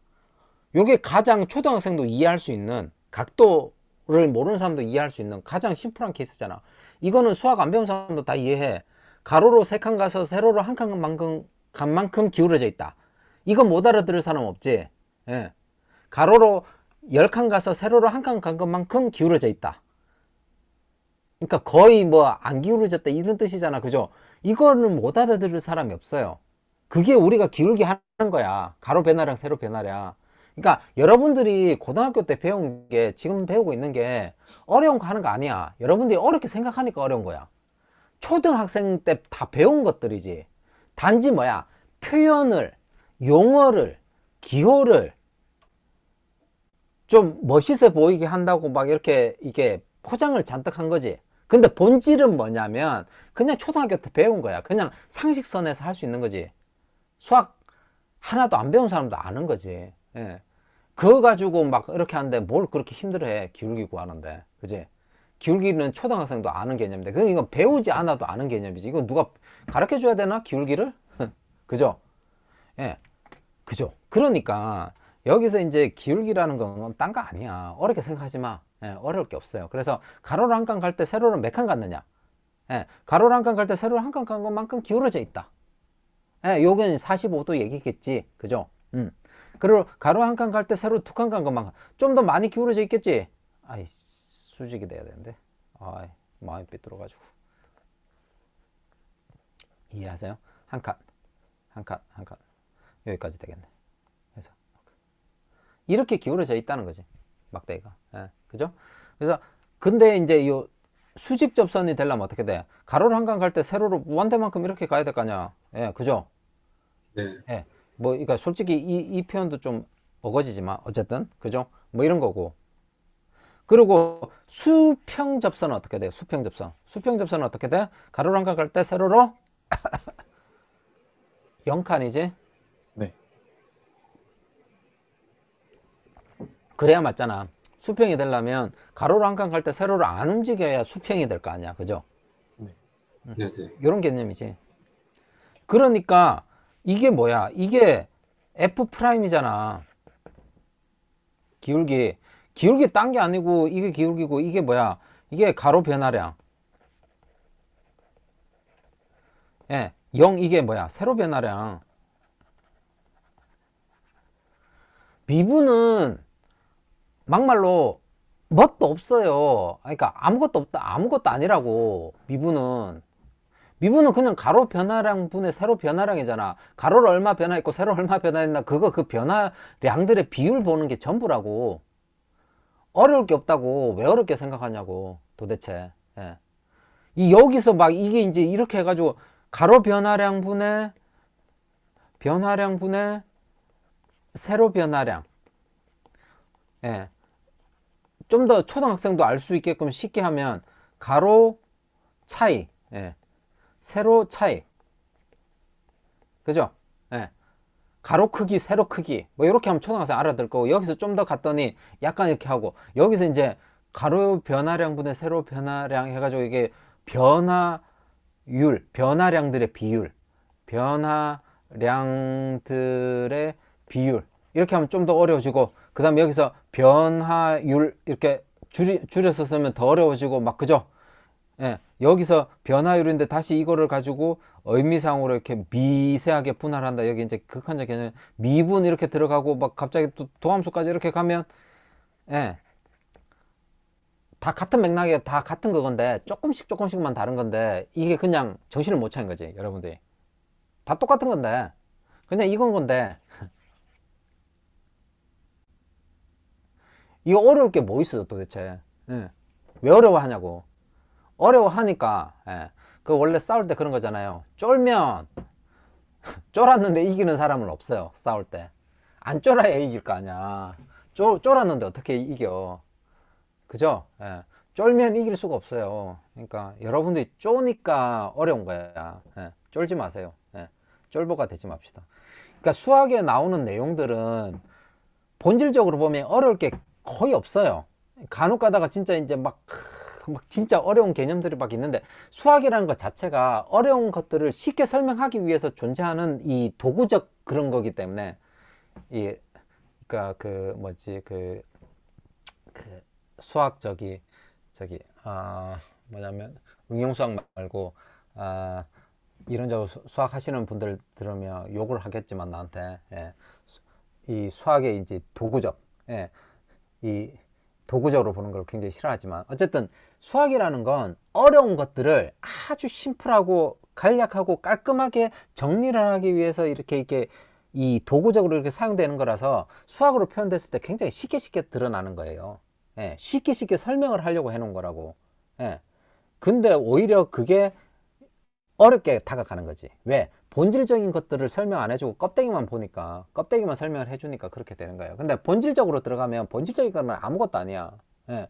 요게 가장 초등학생도 이해할 수 있는 각도를 모르는 사람도 이해할 수 있는 가장 심플한 케이스잖아 이거는 수학 안 배운 사람도 다 이해해 가로로 세 칸 가서 세로로 한 칸만큼 간만큼 기울어져 있다 이거 못 알아들을 사람 없지 예. 가로로 열 칸 가서 세로로 한 칸 간 것만큼 기울어져 있다 그러니까 거의 뭐 안 기울어졌다 이런 뜻이잖아 그죠 이거는 못 알아들을 사람이 없어요 그게 우리가 기울기 하는 거야 가로 배나량 세로 배나량 그러니까 여러분들이 고등학교 때 배운 게 지금 배우고 있는 게 어려운 거 하는 거 아니야 여러분들이 어렵게 생각하니까 어려운 거야 초등학생 때 다 배운 것들이지 단지 뭐야 표현을 용어를 기호를 좀 멋있어 보이게 한다고 막 이렇게 이게 포장을 잔뜩 한 거지 근데 본질은 뭐냐면 그냥 초등학교 때 배운 거야 그냥 상식선에서 할 수 있는 거지 수학 하나도 안 배운 사람도 아는 거지. 예. 그거 가지고 막 이렇게 하는데 뭘 그렇게 힘들어해 기울기 구하는데 그지? 기울기는 초등학생도 아는 개념인데 그 이건 배우지 않아도 아는 개념이지. 이건 누가 가르쳐 줘야 되나 기울기를? (laughs) 그죠? 예, 그죠? 그러니까 여기서 이제 기울기라는 건 딴 거 아니야. 어렵게 생각하지 마. 예, 어려울 게 없어요. 그래서 가로로 한 칸 갈 때 세로로 몇 칸 갔느냐? 예, 가로로 한 칸 갈 때 세로로 한 칸 간 것만큼 기울어져 있다. 에, 예, 요건 45도 얘기겠지. 그죠? 음. 그리고 가로 한 칸 갈 때 세로 두 칸 간 것만 좀 더 많이 기울어져 있겠지? 아이, 수직이 돼야 되는데. 아이, 마음이 삐뚤어가지고. 이해하세요? 한 칸, 한 칸, 한 칸. 여기까지 되겠네. 그래서 이렇게 기울어져 있다는 거지. 막대기가. 예, 그죠? 그래서 근데 이제 요 수직접선이 되려면 어떻게 돼? 가로로 한 칸 갈 때 세로로 원대만큼 뭐 이렇게 가야 될 거 아니야. 예, 그죠? 네. 예. 뭐, 그러니까 솔직히 이, 이 표현도 좀 어거지지만, 어쨌든, 그죠? 뭐 이런 거고. 그리고 수평 접선은 어떻게 돼요? 수평 접선. 수평 접선은 어떻게 돼? 가로랑 갈갈 때 세로로 0칸이지? (laughs) 네. 그래야 맞잖아. 수평이 되려면 가로로 한 칸 갈 때 세로로 안 움직여야 수평이 될 거 아니야. 그죠? 네. 네, 네. 이런 개념이지. 그러니까 이게 뭐야? 이게 F 프라임이잖아. 기울기. 기울기 딴 게 아니고 이게 기울기고 이게 뭐야? 이게 가로 변화량. 예, 0 이게 뭐야? 세로 변화량. 미분은 막말로 멋도 없어요. 그러니까 아무것도 없다. 아무것도 아니라고. 미분은 미분은 그냥 가로 변화량 분의 세로 변화량이잖아. 가로를 얼마 변화했고 세로 얼마 변화했나 그거 그 변화량들의 비율 보는 게 전부라고. 어려울 게 없다고 왜 어렵게 생각하냐고 도대체. 예. 이 여기서 막 이게 이제 이렇게 해가지고 가로 변화량 분의 변화량 분의 세로 변화량. 예. 좀 더 초등학생도 알 수 있게끔 쉽게 하면 가로 차이. 예. 세로 차이 그죠? 예. 가로 크기, 세로 크기 뭐 이렇게 하면 초등학생 알아들 거고 여기서 좀 더 갔더니 약간 이렇게 하고 여기서 이제 가로 변화량 분의 세로 변화량 해가지고 이게 변화율, 변화량들의 비율 변화량들의 비율 이렇게 하면 좀 더 어려워지고 그 다음에 여기서 변화율 이렇게 줄이, 줄여서 쓰면 더 어려워지고 막 그죠? 예. 여기서 변화율인데 다시 이거를 가지고 의미상으로 이렇게 미세하게 분할한다. 여기 이제 극한적 개념 미분 이렇게 들어가고 막 갑자기 또 도함수까지 이렇게 가면 예. 다 같은 맥락에 다 같은 그건데 조금씩 조금씩만 다른 건데 이게 그냥 정신을 못 차린 거지 여러분들이 다 똑같은 건데 그냥 이건 건데 (laughs) 이거 어려울 게 뭐 있어 도대체 예. 왜 어려워하냐고 어려워하니까 예. 그 원래 싸울 때 그런 거잖아요 쫄면 (laughs) 쫄았는데 이기는 사람은 없어요 싸울 때 안 쫄아야 이길 거 아니야 쫄, 쫄았는데 어떻게 이겨 그죠? 예. 쫄면 이길 수가 없어요 그러니까 여러분들이 쪼니까 어려운 거야 예. 쫄지 마세요 예. 쫄보가 되지 맙시다 그러니까 수학에 나오는 내용들은 본질적으로 보면 어려울 게 거의 없어요 간혹 가다가 진짜 이제 막그 막 진짜 어려운 개념들이 막 있는데 수학이라는 것 자체가 어려운 것들을 쉽게 설명하기 위해서 존재하는 이 도구적 그런 거기 때문에 이 그러니까 그 뭐지 그, 그 수학적이 저기 아 뭐냐면 응용수학 말고 아 이런저런 수학 하시는 분들 들으면 욕을 하겠지만 나한테 예. 이 수학의 이제 도구적 예. 이 도구적으로 보는 걸 굉장히 싫어하지만 어쨌든 수학이라는 건 어려운 것들을 아주 심플하고 간략하고 깔끔하게 정리를 하기 위해서 이렇게 이렇게 이 도구적으로 이렇게 사용되는 거라서 수학으로 표현됐을 때 굉장히 쉽게 쉽게 드러나는 거예요. 예, 쉽게 쉽게 설명을 하려고 해놓은 거라고. 예. 근데 오히려 그게 어렵게 다가가는 거지. 왜? 본질적인 것들을 설명 안 해주고 껍데기만 보니까 껍데기만 설명을 해주니까 그렇게 되는 거예요. 근데 본질적으로 들어가면 본질적인 거는 아무것도 아니야. 예.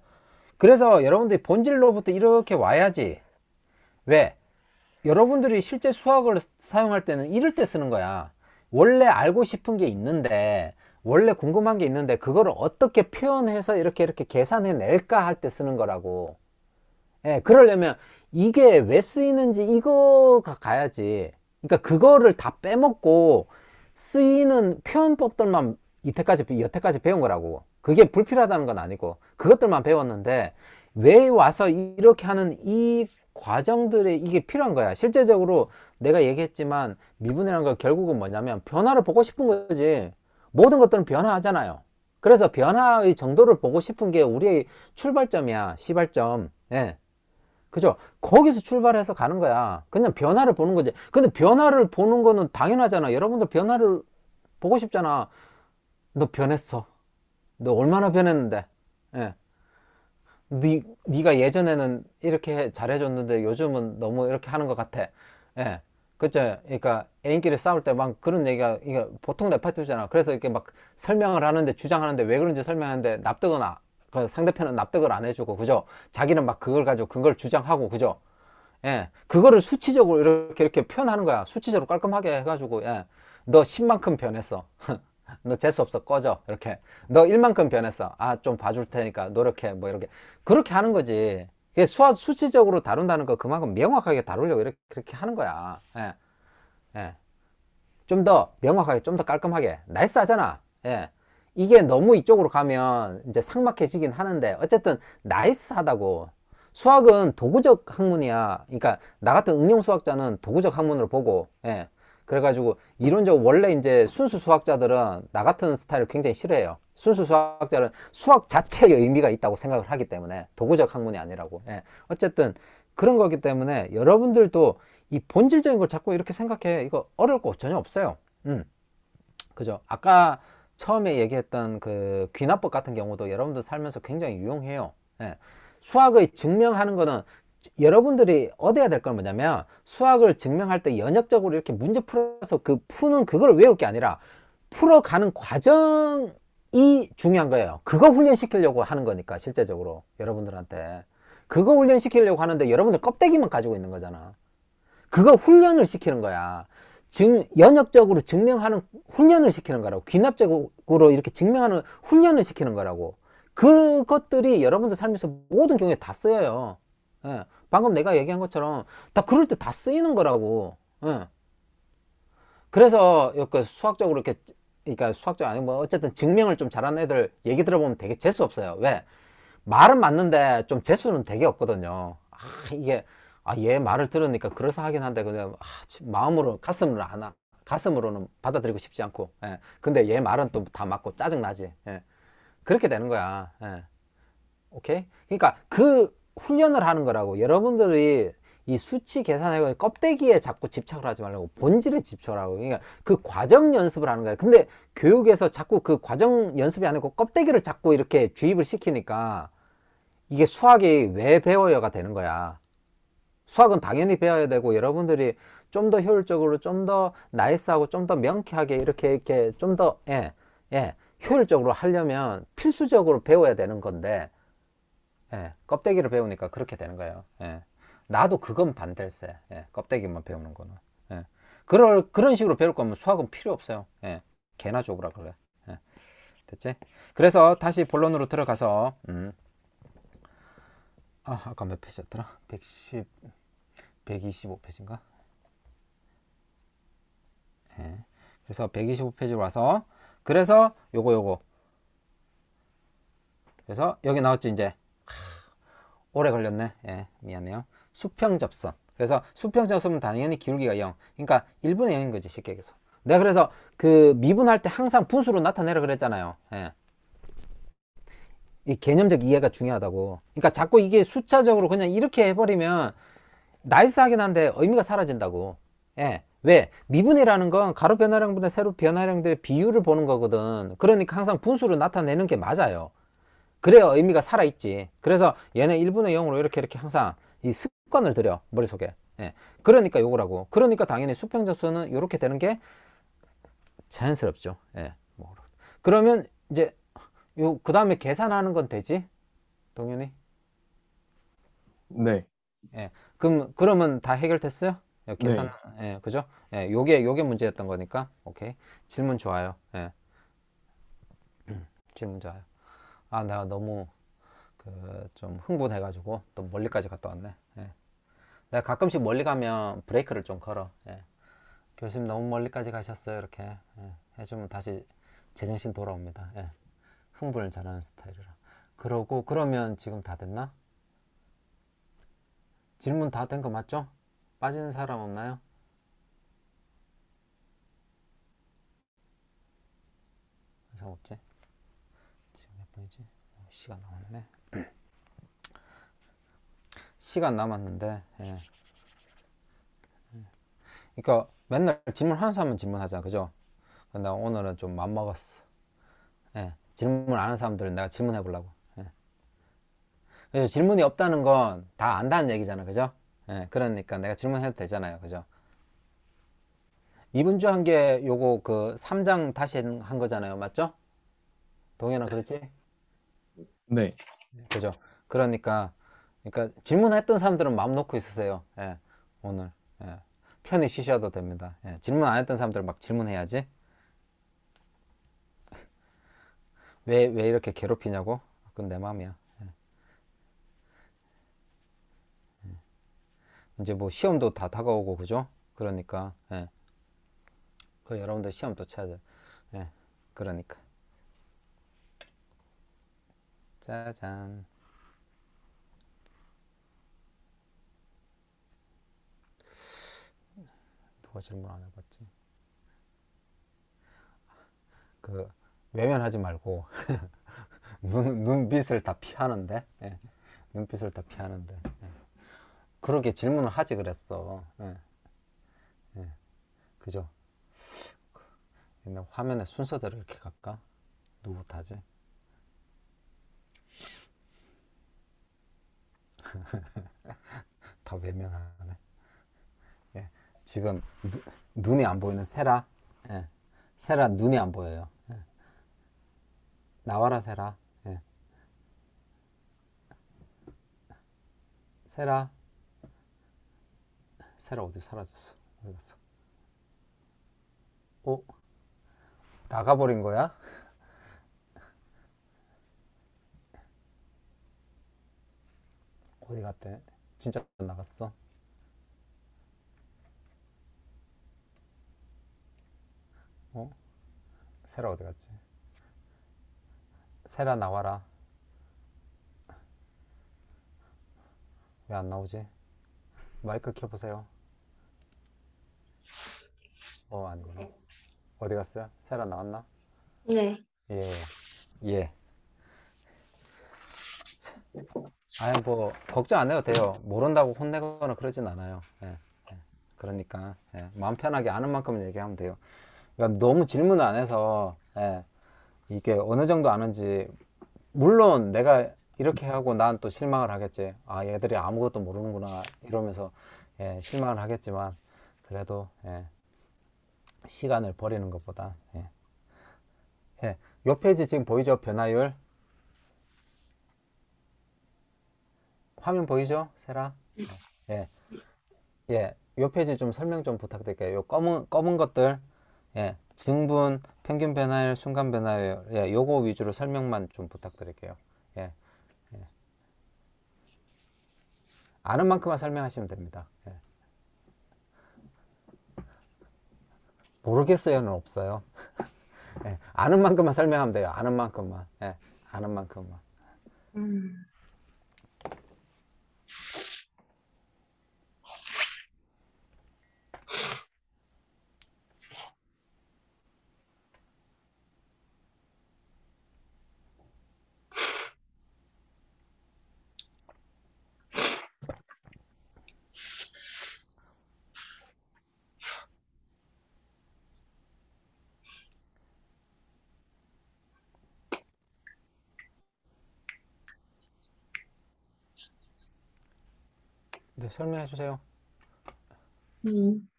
그래서 여러분들이 본질로부터 이렇게 와야지 왜? 여러분들이 실제 수학을 사용할 때는 이럴 때 쓰는 거야 원래 알고 싶은 게 있는데 원래 궁금한 게 있는데 그걸 어떻게 표현해서 이렇게 이렇게 계산해 낼까 할 때 쓰는 거라고 예, 그러려면 이게 왜 쓰이는지 이거가 가야지 그러니까 그거를 다 빼먹고 쓰이는 표현법들만 이때까지 여태까지 배운 거라고 그게 불필요하다는 건 아니고 그것들만 배웠는데 왜 와서 이렇게 하는 이 과정들이 이게 필요한 거야 실제적으로 내가 얘기했지만 미분이라는 건 결국은 뭐냐면 변화를 보고 싶은 거지 모든 것들은 변화하잖아요 그래서 변화의 정도를 보고 싶은 게 우리의 출발점이야 시발점 예. 그죠 거기서 출발해서 가는 거야 그냥 변화를 보는 거지 근데 변화를 보는 거는 당연하잖아 여러분들 변화를 보고 싶잖아 너 변했어 너 얼마나 변했는데 예. 네, 네가 예전에는 이렇게 잘해줬는데 요즘은 너무 이렇게 하는 것 같아 예. 그죠 그러니까 애인끼리 싸울 때 막 그런 얘기가 이게 보통 레파토리잖아 그래서 이렇게 막 설명을 하는데 주장하는데 왜 그런지 설명하는데 납득은 아, 그 상대편은 납득을 안 해주고 그죠 자기는 막 그걸 가지고 그걸 주장하고 그죠 예 그거를 수치적으로 이렇게 이렇게 표현하는 거야 수치적으로 깔끔하게 해가지고 예너 10만큼 변했어 (laughs) 너 재수없어 꺼져 이렇게 너 일만큼 변했어 아 좀 봐줄 테니까 노력해 뭐 이렇게 그렇게 하는 거지 이게 수, 수치적으로 다룬다는 거 그만큼 명확하게 다루려고 이렇게 그렇게 하는 거야 예. 예. 좀더 명확하게 좀 더 깔끔하게 나이스 하잖아 예. 이게 너무 이쪽으로 가면 이제 삭막해지긴 하는데 어쨌든 나이스 하다고 수학은 도구적 학문이야 그러니까 나 같은 응용 수학자는 도구적 학문으로 보고 예. 그래가지고 이론적 원래 이제 순수 수학자들은 나 같은 스타일을 굉장히 싫어해요. 순수 수학자는 수학 자체의 의미가 있다고 생각을 하기 때문에 도구적 학문이 아니라고. 예. 어쨌든 그런 거기 때문에 여러분들도 이 본질적인 걸 자꾸 이렇게 생각해. 이거 어려울 거 전혀 없어요. 음. 그죠? 아까 처음에 얘기했던 그 귀납법 같은 경우도 여러분들 살면서 굉장히 유용해요. 예. 수학의 증명하는 거는 여러분들이 얻어야 될 건 뭐냐면 수학을 증명할 때 연역적으로 이렇게 문제 풀어서 그 푸는 그걸 외울 게 아니라 풀어가는 과정이 중요한 거예요. 그거 훈련시키려고 하는 거니까 실제적으로 여러분들한테 그거 훈련시키려고 하는데 여러분들 껍데기만 가지고 있는 거잖아. 그거 훈련을 시키는 거야. 증, 연역적으로 증명하는 훈련을 시키는 거라고 귀납적으로 이렇게 증명하는 훈련을 시키는 거라고 그것들이 여러분들 삶에서 모든 경우에 다 쓰여요 예. 방금 내가 얘기한 것처럼 다 그럴 때 다 쓰이는 거라고. 응. 예. 그래서 이렇게 수학적으로 이렇게 그러니까 수학적 아니고 뭐 어쨌든 증명을 좀 잘하는 애들 얘기 들어보면 되게 재수 없어요. 왜? 말은 맞는데 좀 재수는 되게 없거든요. 아 이게 아얘 말을 들으니까 그럴싸하긴 한데 그냥 아, 마음으로 가슴으로 하나 가슴으로는 받아들이고 싶지 않고 예. 근데 얘 말은 또 다 맞고 짜증나지 예. 그렇게 되는 거야 예. 오케이 그러니까 그 훈련을 하는 거라고 여러분들이 이 수치 계산하고 껍데기에 자꾸 집착을 하지 말라고 본질에 집중하고 그러니까 그 과정 연습을 하는 거야 근데 교육에서 자꾸 그 과정 연습이 아니고 껍데기를 자꾸 이렇게 주입을 시키니까 이게 수학이 왜배워야 되는 거야 수학은 당연히 배워야 되고 여러분들이 좀 더 효율적으로 좀 더 나이스하고 좀 더 명쾌하게 이렇게 이렇게 좀 더 예예 예, 효율적으로 하려면 필수적으로 배워야 되는 건데 예, 껍데기를 배우니까 그렇게 되는 거예요. 예. 나도 그건 반댈세. 예, 껍데기만 배우는 거는. 예. 그럴, 그런 식으로 배울 거면 수학은 필요 없어요. 예. 개나 좁으라 그래. 예. 됐지? 그래서 다시 본론으로 들어가서, 음. 아, 아까 몇 페이지였더라? 110, 125페이지인가? 예. 그래서 125페이지 와서, 그래서 요거 요거. 그래서 여기 나왔지, 이제. 오래 걸렸네 예, 미안해요 수평 접선 그래서 수평 접선은 당연히 기울기가 0 그러니까 1분의 0인 거지 쉽게 얘기해서 내가 그래서 그 미분할 때 항상 분수로 나타내라 그랬잖아요 예. 이 개념적 이해가 중요하다고 그러니까 자꾸 이게 수차적으로 그냥 이렇게 해버리면 나이스하긴 한데 의미가 사라진다고 예. 왜? 미분이라는 건 가로 변화량분의 세로 변화량들의 비율을 보는 거거든 그러니까 항상 분수로 나타내는 게 맞아요 그래야 의미가 살아있지. 그래서 얘네 1분의 0으로 이렇게 이렇게 항상 이 습관을 들여 머릿속에. 예. 그러니까 요거라고. 그러니까 당연히 수평접수는 요렇게 되는 게 자연스럽죠. 예. 뭐. 그러면 이제 요그 다음에 계산하는 건 되지? 동현이? 네. 예. 그럼 그러면 다 해결됐어요? 예, 네. 계산. 네. 예. 그죠? 예. 요게 요게 문제였던 거니까. 오케이. 질문 좋아요. 예. 음, 질문 좋아요. 아 내가 너무 그 좀 흥분해가지고 또 멀리까지 갔다 왔네. 예. 내가 가끔씩 멀리 가면 브레이크를 좀 걸어. 예. 교수님 너무 멀리까지 가셨어요. 이렇게 예. 해주면 다시 제정신 돌아옵니다. 예. 흥분을 잘하는 스타일이라. 그러고 그러면 지금 다 됐나? 질문 다 된 거 맞죠? 빠진 사람 없나요? 상관 없지? 분지 어, 시간 남았네. 시간 남았는데, 예. 예. 그러니까 맨날 질문하는 사람은 질문하잖아, 그죠? 근데 그러니까 오늘은 좀 맘먹었어. 예. 질문 안 하는 사람들은 내가 질문해 보려고. 예. 질문이 없다는 건 다 안다는 얘기잖아, 그죠? 예. 그러니까 내가 질문해도 되잖아요, 그죠? 이번 주한 게 요거 그 3장 다시 한 거잖아요, 맞죠? 동현아, 그렇지? 네. 네. 그죠? 그러니까 그러니까 질문했던 사람들은 마음 놓고 있으세요. 예, 오늘 예, 편히 쉬셔도 됩니다. 예, 질문 안 했던 사람들은 막 질문해야지. (laughs) 왜, 왜 이렇게 괴롭히냐고? 그건 내 마음이야. 예. 예. 이제 뭐 시험도 다 다가오고 그죠? 그러니까 예. 그 여러분들 시험도 쳐야 돼. 그러니까. 짜잔 누가 질문 안 해봤지? 그 외면하지 말고 (laughs) 눈, 눈빛을 다 피하는데 예. 눈빛을 다 피하는데 예. 그렇게 질문을 하지 그랬어 예. 예. 그죠? 화면에 순서대로 이렇게 갈까? 누구부지 다 (laughs) 외면하네. 예, 지금 누, 눈이 안 보이는 세라. 예, 세라 눈이 안 보여요. 예. 나와라 세라. 예. 세라. 세라 어디 사라졌어? 어디 갔어? 어? 나가버린 거야? 어디 갔대? 진짜 나갔어? 어? 세라 어디 갔지? 세라 나와라 왜 안 나오지? 마이크 켜보세요 어 아니구나 어디 갔어요? 세라 나왔나? 네 예. 예. 아니 뭐 걱정 안 해도 돼요. 모른다고 혼내거나 그러진 않아요. 예, 예. 그러니까 예. 마음 편하게 아는 만큼 얘기하면 돼요. 그러니까 너무 질문 안 해서 예. 이게 어느 정도 아는지 물론 내가 이렇게 하고 난 또 실망을 하겠지. 아 얘들이 아무것도 모르는구나 이러면서 예, 실망을 하겠지만 그래도 예, 시간을 버리는 것보다 예. 예, 요 페이지 지금 보이죠 변화율 화면 보이죠? 세라? 예. 예. 요 페이지 좀 설명 좀 부탁드릴게요. 요 검은, 검은 것들. 예. 증분, 평균 변화율, 순간 변화율. 예. 요거 위주로 설명만 좀 부탁드릴게요. 예. 예. 아는 만큼만 설명하시면 됩니다. 예. 모르겠어요는 없어요. (laughs) 예. 아는 만큼만 설명하면 돼요. 아는 만큼만. 예. 아는 만큼만. 음. 설명해 주세요. 음.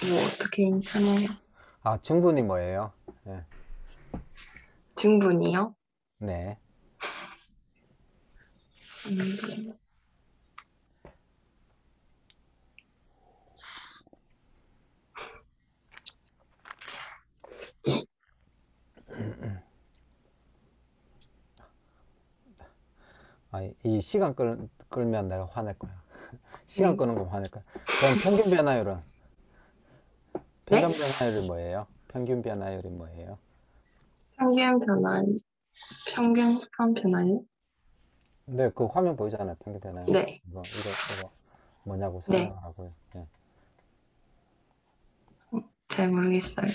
네. 뭐 어떻게 인사해요? 아, 증분이 뭐예요? 네. 증분이요? 네. 음. 아니, 이 시간 끌, 끌면 내가 화낼 거야. (laughs) 시간 네. 끄는 거 화낼 거야. 그럼 평균 변화율은? 네? 평균 네? 변화율이 뭐예요? 평균 변화율이 뭐예요? 평균 변화율. 평균 변화율? 네, 그 화면 보이잖아요. 평균 변화율. 네. 이거, 이거, 이거 뭐냐고 설명하고요. 네. 네. 잘 모르겠어요.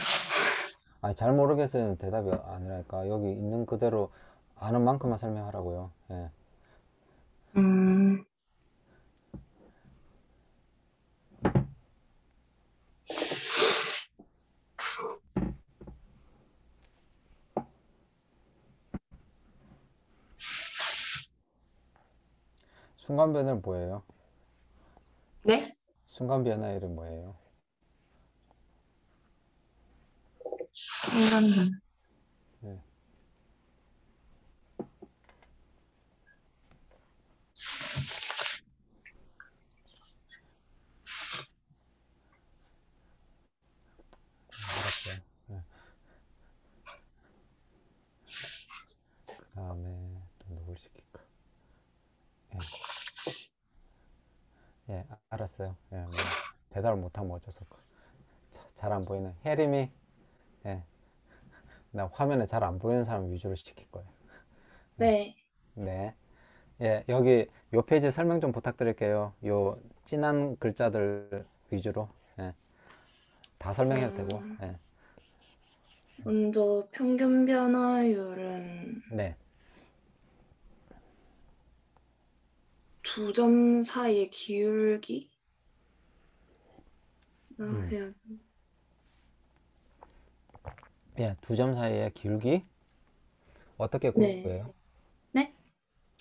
아니, 잘 모르겠어요. 대답이 아니라까 여기 있는 그대로 아는 만큼만 설명하라고요. 예. 음. 순간 변화 뭐예요? 네? 순간 변화율은 뭐예요? 순간 변화. 알았어요. 예, 뭐 대답을 못하면 어쩔 수 없고. 잘안 보이는 혜림이 예. 나 화면에 잘 안 보이는 사람 위주로 시킬 거예요. 네. 네. 예, 여기 요 페이지 설명 좀 부탁드릴게요. 요 진한 글자들 위주로. 예. 다 설명해도 되고. 음. 예. 먼저 평균 변화율은 네. 두점 사이의 기울기? 아, 음. 생두점 네, 사이의 기울기 어떻게 네. 구해요? 네?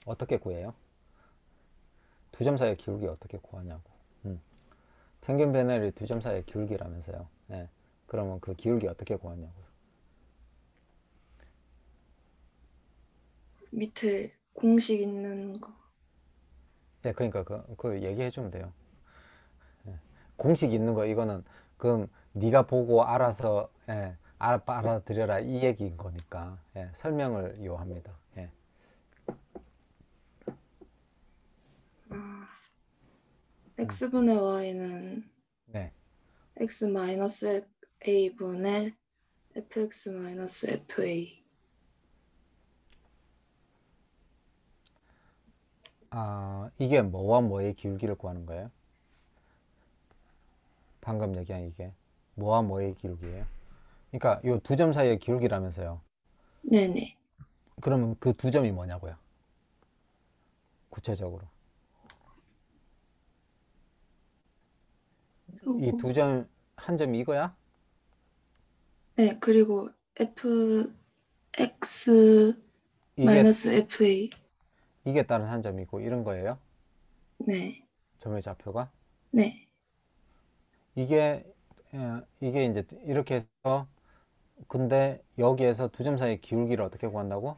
어떻게 구해요? 두 점 사이의 기울기 어떻게 구하냐고. 음. 평균 배널이 두 점 사이의 기울기라면서요. 예. 그러면 그 기울기 어떻게 구하냐고 밑에 공식 있는 거. 예, 그러니까 그, 그 얘기해 주면 돼요. 예. 공식 있는 거 이거는 그럼 네가 보고 알아서 예, 알아, 알아들여라 이 얘기인 거니까 예, 설명을 요합니다. 예. 아, x분의 y는 네. x 마이너스 a 분의 fx 마이너스 fa 아, 이게 뭐와 뭐의 기울기를 구하는 거예요? 방금 얘기한 이게 뭐와 뭐의 기울기예요? 그러니까 이두점 사이의 기울기라면서요. 네네. 그러면 그 두 점이 뭐냐고요? 구체적으로. 이 두 점, 한 점이 이거야? 네, 그리고 f x 마이너스 fa 이게 다른 한 점이고 이런 거예요? 네. 점의 좌표가? 네. 이게 예, 이게 이제 이렇게 해서 근데 여기에서 두 점 사이의 기울기를 어떻게 구한다고?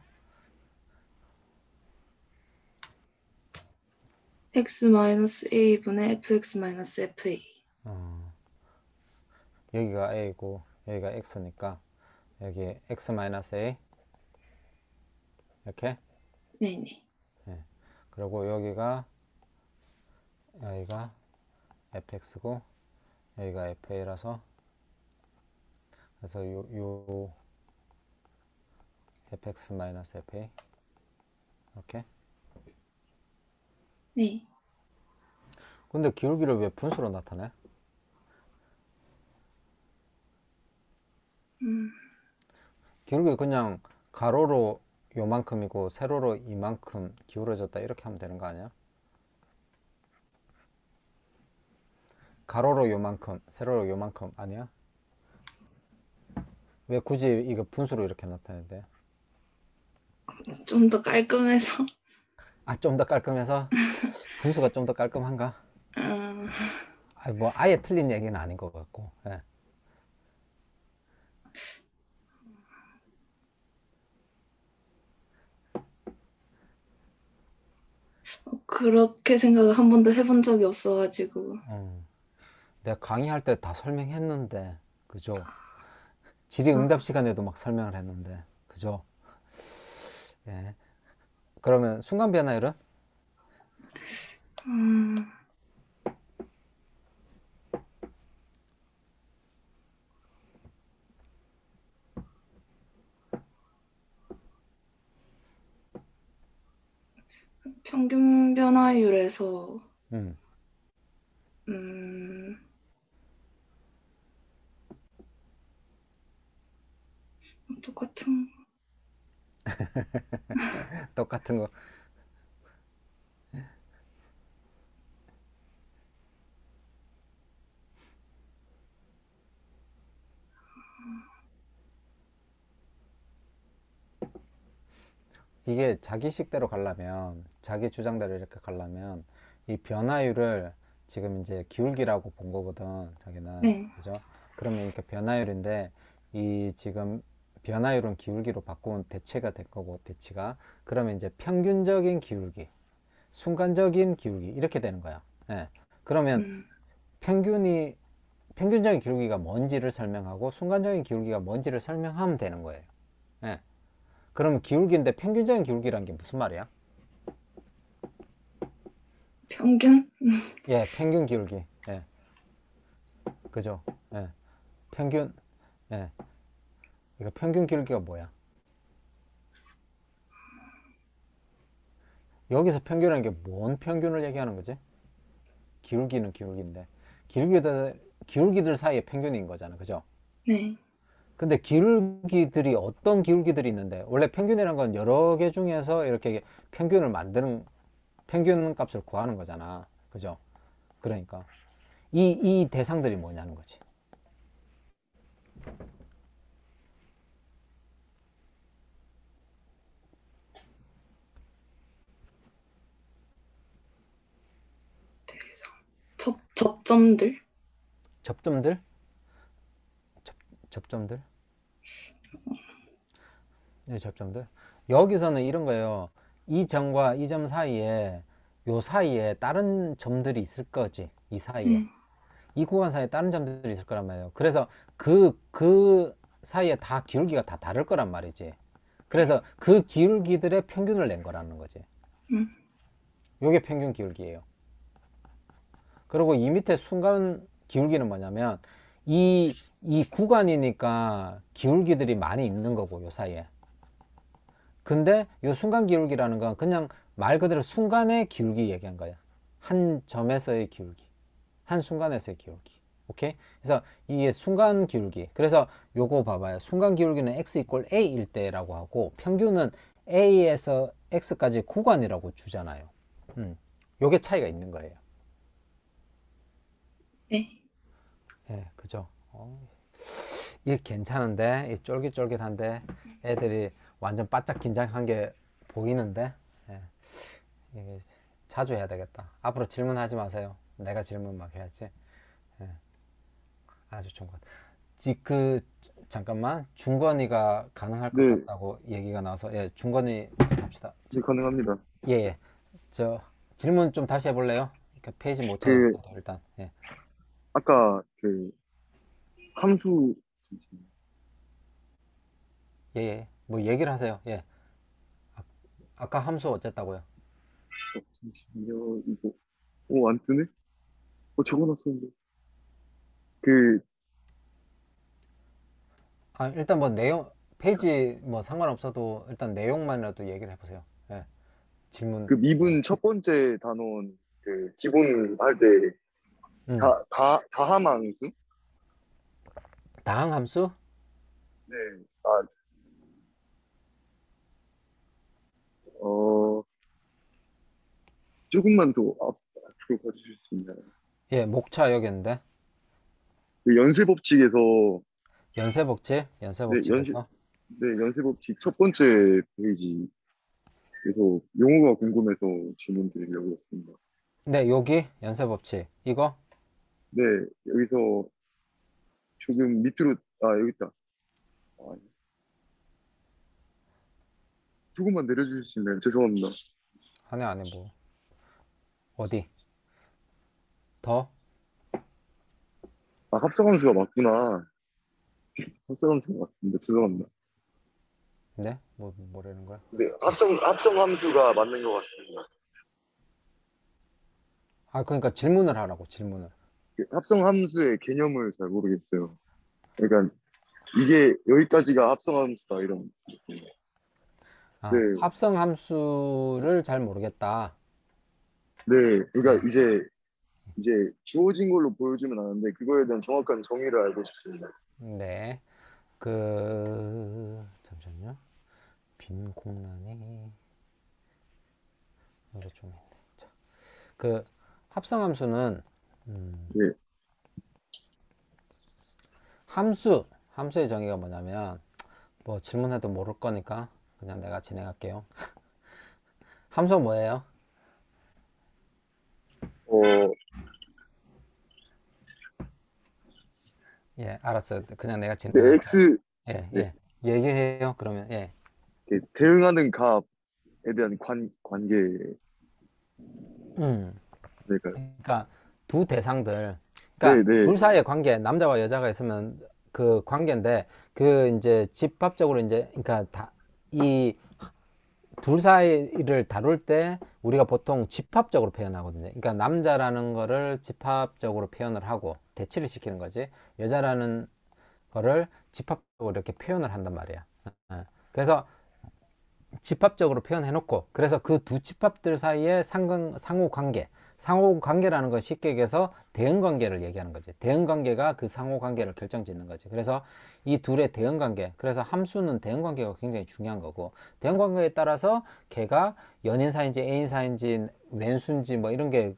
x 마이너스 a 분의 fx 마이너스 fa. 어. 여기가 a고 여기가 x니까 여기 x 마이너스 a 이렇게. 네네. 네. 그리고 여기가 여기가 fx고 여기가 fa라서 그래서 요, 요 fx 마이너스 fa 이렇게 네 근데 기울기를 왜 분수로 나타내? 음. 기울기 그냥 가로로 요만큼이고 세로로 이만큼 기울어졌다 이렇게 하면 되는 거 아니야? 가로로 요만큼 세로로 요만큼 아니야? 왜 굳이 이거 분수로 이렇게 나타내는데? 좀 더 깔끔해서 아 좀 더 깔끔해서? (laughs) 분수가 좀 더 깔끔한가? 아뭐 아예 틀린 얘기는 아닌 것 같고 예. 그렇게 생각을 한 번도 해본 적이 없어가지고. 어. 내가 강의할 때 다 설명했는데, 그죠? 질의응답 아. 시간에도 막 설명을 했는데, 그죠? 예. 그러면 순간 변화율은? 음. 평균 변화율에서 음. 음, 똑같은 (laughs) 똑같은 거. 이게 자기식대로 가려면 자기 주장대로 이렇게 가려면 이 변화율을 지금 이제 기울기라고 본 거거든 자기는 네. 그죠? 그러면 이렇게 변화율인데 이 지금 변화율은 기울기로 바꾼 대체가 될 거고 대치가 그러면 이제 평균적인 기울기, 순간적인 기울기 이렇게 되는 거야. 예. 그러면 음. 평균이 평균적인 기울기가 뭔지를 설명하고 순간적인 기울기가 뭔지를 설명하면 되는 거예요. 예. 그러면 기울기인데 평균적인 기울기란 게 무슨 말이야? 평균? 예, 평균 기울기. 예. 그죠? 예. 평균. 예. 이거 그러니까 평균 기울기가 뭐야? 여기서 평균이라는 게 뭔 평균을 얘기하는 거지? 기울기는 기울기인데 기울기들 기울기들 사이의 평균인 거잖아, 그죠? 네. 근데 기울기들이 어떤 기울기들이 있는데 원래 평균이란 건 여러 개 중에서 이렇게 평균을 만드는 평균 값을 구하는 거잖아. 그죠? 그러니까 이, 이 대상들이 뭐냐는 거지. 접점들? 접점들? 접, 접점들? 네, 접점들. 여기서는 이런 거예요. 이 점과 이 점 사이에 요 사이에 다른 점들이 있을 거지 이 사이에 음. 이 구간 사이에 다른 점들이 있을 거란 말이에요 그래서 그그 그 사이에 다 기울기가 다 다를 거란 말이지 그래서 그 기울기들의 평균을 낸 거라는 거지 음. 요게 평균 기울기예요 그리고 이 밑에 순간 기울기는 뭐냐면 이, 이 구간이니까 기울기들이 많이 있는 거고 요 사이에 근데 이 순간 기울기라는 건 그냥 말 그대로 순간의 기울기 얘기한 거야. 한 점에서의 기울기. 한 순간에서의 기울기. 오케이? 그래서 이게 순간 기울기. 그래서 요거 봐봐요. 순간 기울기는 x 이퀄 a일 때라고 하고 평균은 a에서 x까지 구간이라고 주잖아요. 음. 요게 차이가 있는 거예요. 네. 예, 네, 그죠. 어, 이게 괜찮은데, 이 쫄깃쫄깃한데 애들이 완전 바짝 긴장한 게 보이는데 예. 이게 자주 해야 되겠다. 앞으로 질문하지 마세요. 내가 질문 막 해야지. 예. 아주 좋은 것 지그 잠깐만 중건이가 가능할 것 네. 같다고 얘기가 나와서 예 중건이 합시다. 네, 가능합니다. 예, 예. 저 질문 좀 다시 해볼래요? 그 페이지 못 찾았어도 네. 일단 예. 아까 그 함수 예, 예. 뭐 얘기를 하세요. 예. 아, 까 함수 어쨌다고요? 잠시만요. 이거 오안 뜨네? 어 적어놨었는데 그 아, 일단 뭐 내용 페이지 뭐 상관없어도 일단 내용만이라도 얘기를 해보세요. 예. 질문. 그 미분 첫 번째 단원 그 기본 할때 음. 다, 다함 함수? 다항 함수? 네. 아, 어, 조금만 더 앞, 앞으로 가주실 수 있나요? 예, 목차역인데. 그 네, 연쇄법칙에서 연쇄복지? 연쇄복지에서? 네, 연쇄법칙 첫 번째 페이지 그서 용어가 궁금해서 질문 드리려고 했습니다. 네, 여기 연쇄법칙. 이거? 네, 여기서 조금 밑으로 아 여기 있다. 아, 조금만 내려주실 수 있나요? 죄송합니다. 안해 안해 뭐 어디 더아 합성함수가 맞구나. 합성함수가 맞습니다. 죄송합니다. 네? 뭐 뭐라는 거야? 네 합성 합성함수가 맞는 것 같습니다. 아 그러니까 질문을 하라고 질문을. 그 합성함수의 개념을 잘 모르겠어요. 그러니까 이게 여기까지가 합성함수다 이런. 느낌. 아, 네, 합성 함수를 잘 모르겠다. 네, 그러니까 네. 이제 이제 주어진 걸로 보여주면 아는데 그거에 대한 정확한 정의를 알고 싶습니다. 네. 그 잠시만요. 빈 공란이 여기 좀 있네. 자, 그 합성 함수는 음, 네. 함수 함수의 정의가 뭐냐면 뭐 질문해도 모를 거니까 그냥 내가 진행할게요. (laughs) 함수 뭐예요? 어... 예, 알았어 그냥 내가 진행. 네, x 예, 네. 예. 얘기해요. 그러면 예. 대응하는 값에 대한 관 관계. 음. 네, 그 그러니까 두 대상들. 그러니까 네, 네. 둘 사이의 관계, 남자와 여자가 있으면 그 관계인데 그 이제 집합적으로 이제 그러니까 다 이둘 사이를 다룰 때 우리가 보통 집합적으로 표현하거든요. 그러니까 남자라는 거를 집합적으로 표현을 하고 대치를 시키는 거지. 여자라는 거를 집합적으로 이렇게 표현을 한단 말이야. 어. 그래서 집합적으로 표현해 놓고 그래서 그 두 집합들 사이의 상관, 상호 관계 상호 관계라는 건 쉽게 얘기해서 대응 관계를 얘기하는 거지. 대응 관계가 그 상호 관계를 결정짓는 거지. 그래서 이 둘의 대응 관계, 그래서 함수는 대응 관계가 굉장히 중요한 거고 대응 관계에 따라서 걔가 연인사인지 애인사인지 왼수인지 뭐 이런 게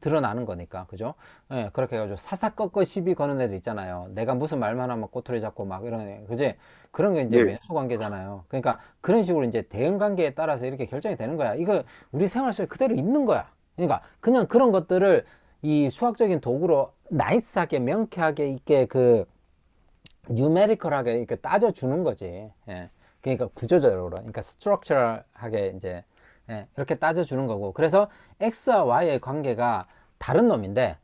드러나는 거니까 그죠 예, 그렇게 해가지고 사사건건 시비 거는 애들 있잖아요 내가 무슨 말만 하면 꼬투리 잡고 막 이런 애 그지 그런 게 이제 네. 왼수 관계잖아요 그러니까 그런 식으로 이제 대응 관계에 따라서 이렇게 결정이 되는 거야 이거 우리 생활 속에 그대로 있는 거야 그러니까 그냥 그런 것들을 이 수학적인 도구로 나이스하게 명쾌하게 있게 그 뉴메리컬하게 이렇게 따져 주는 거지. 예. 그러니까 구조적으로 그러니까 스트럭처하게 이제 예. 이렇게 따져 주는 거고. 그래서 x와 y의 관계가 다른 놈인데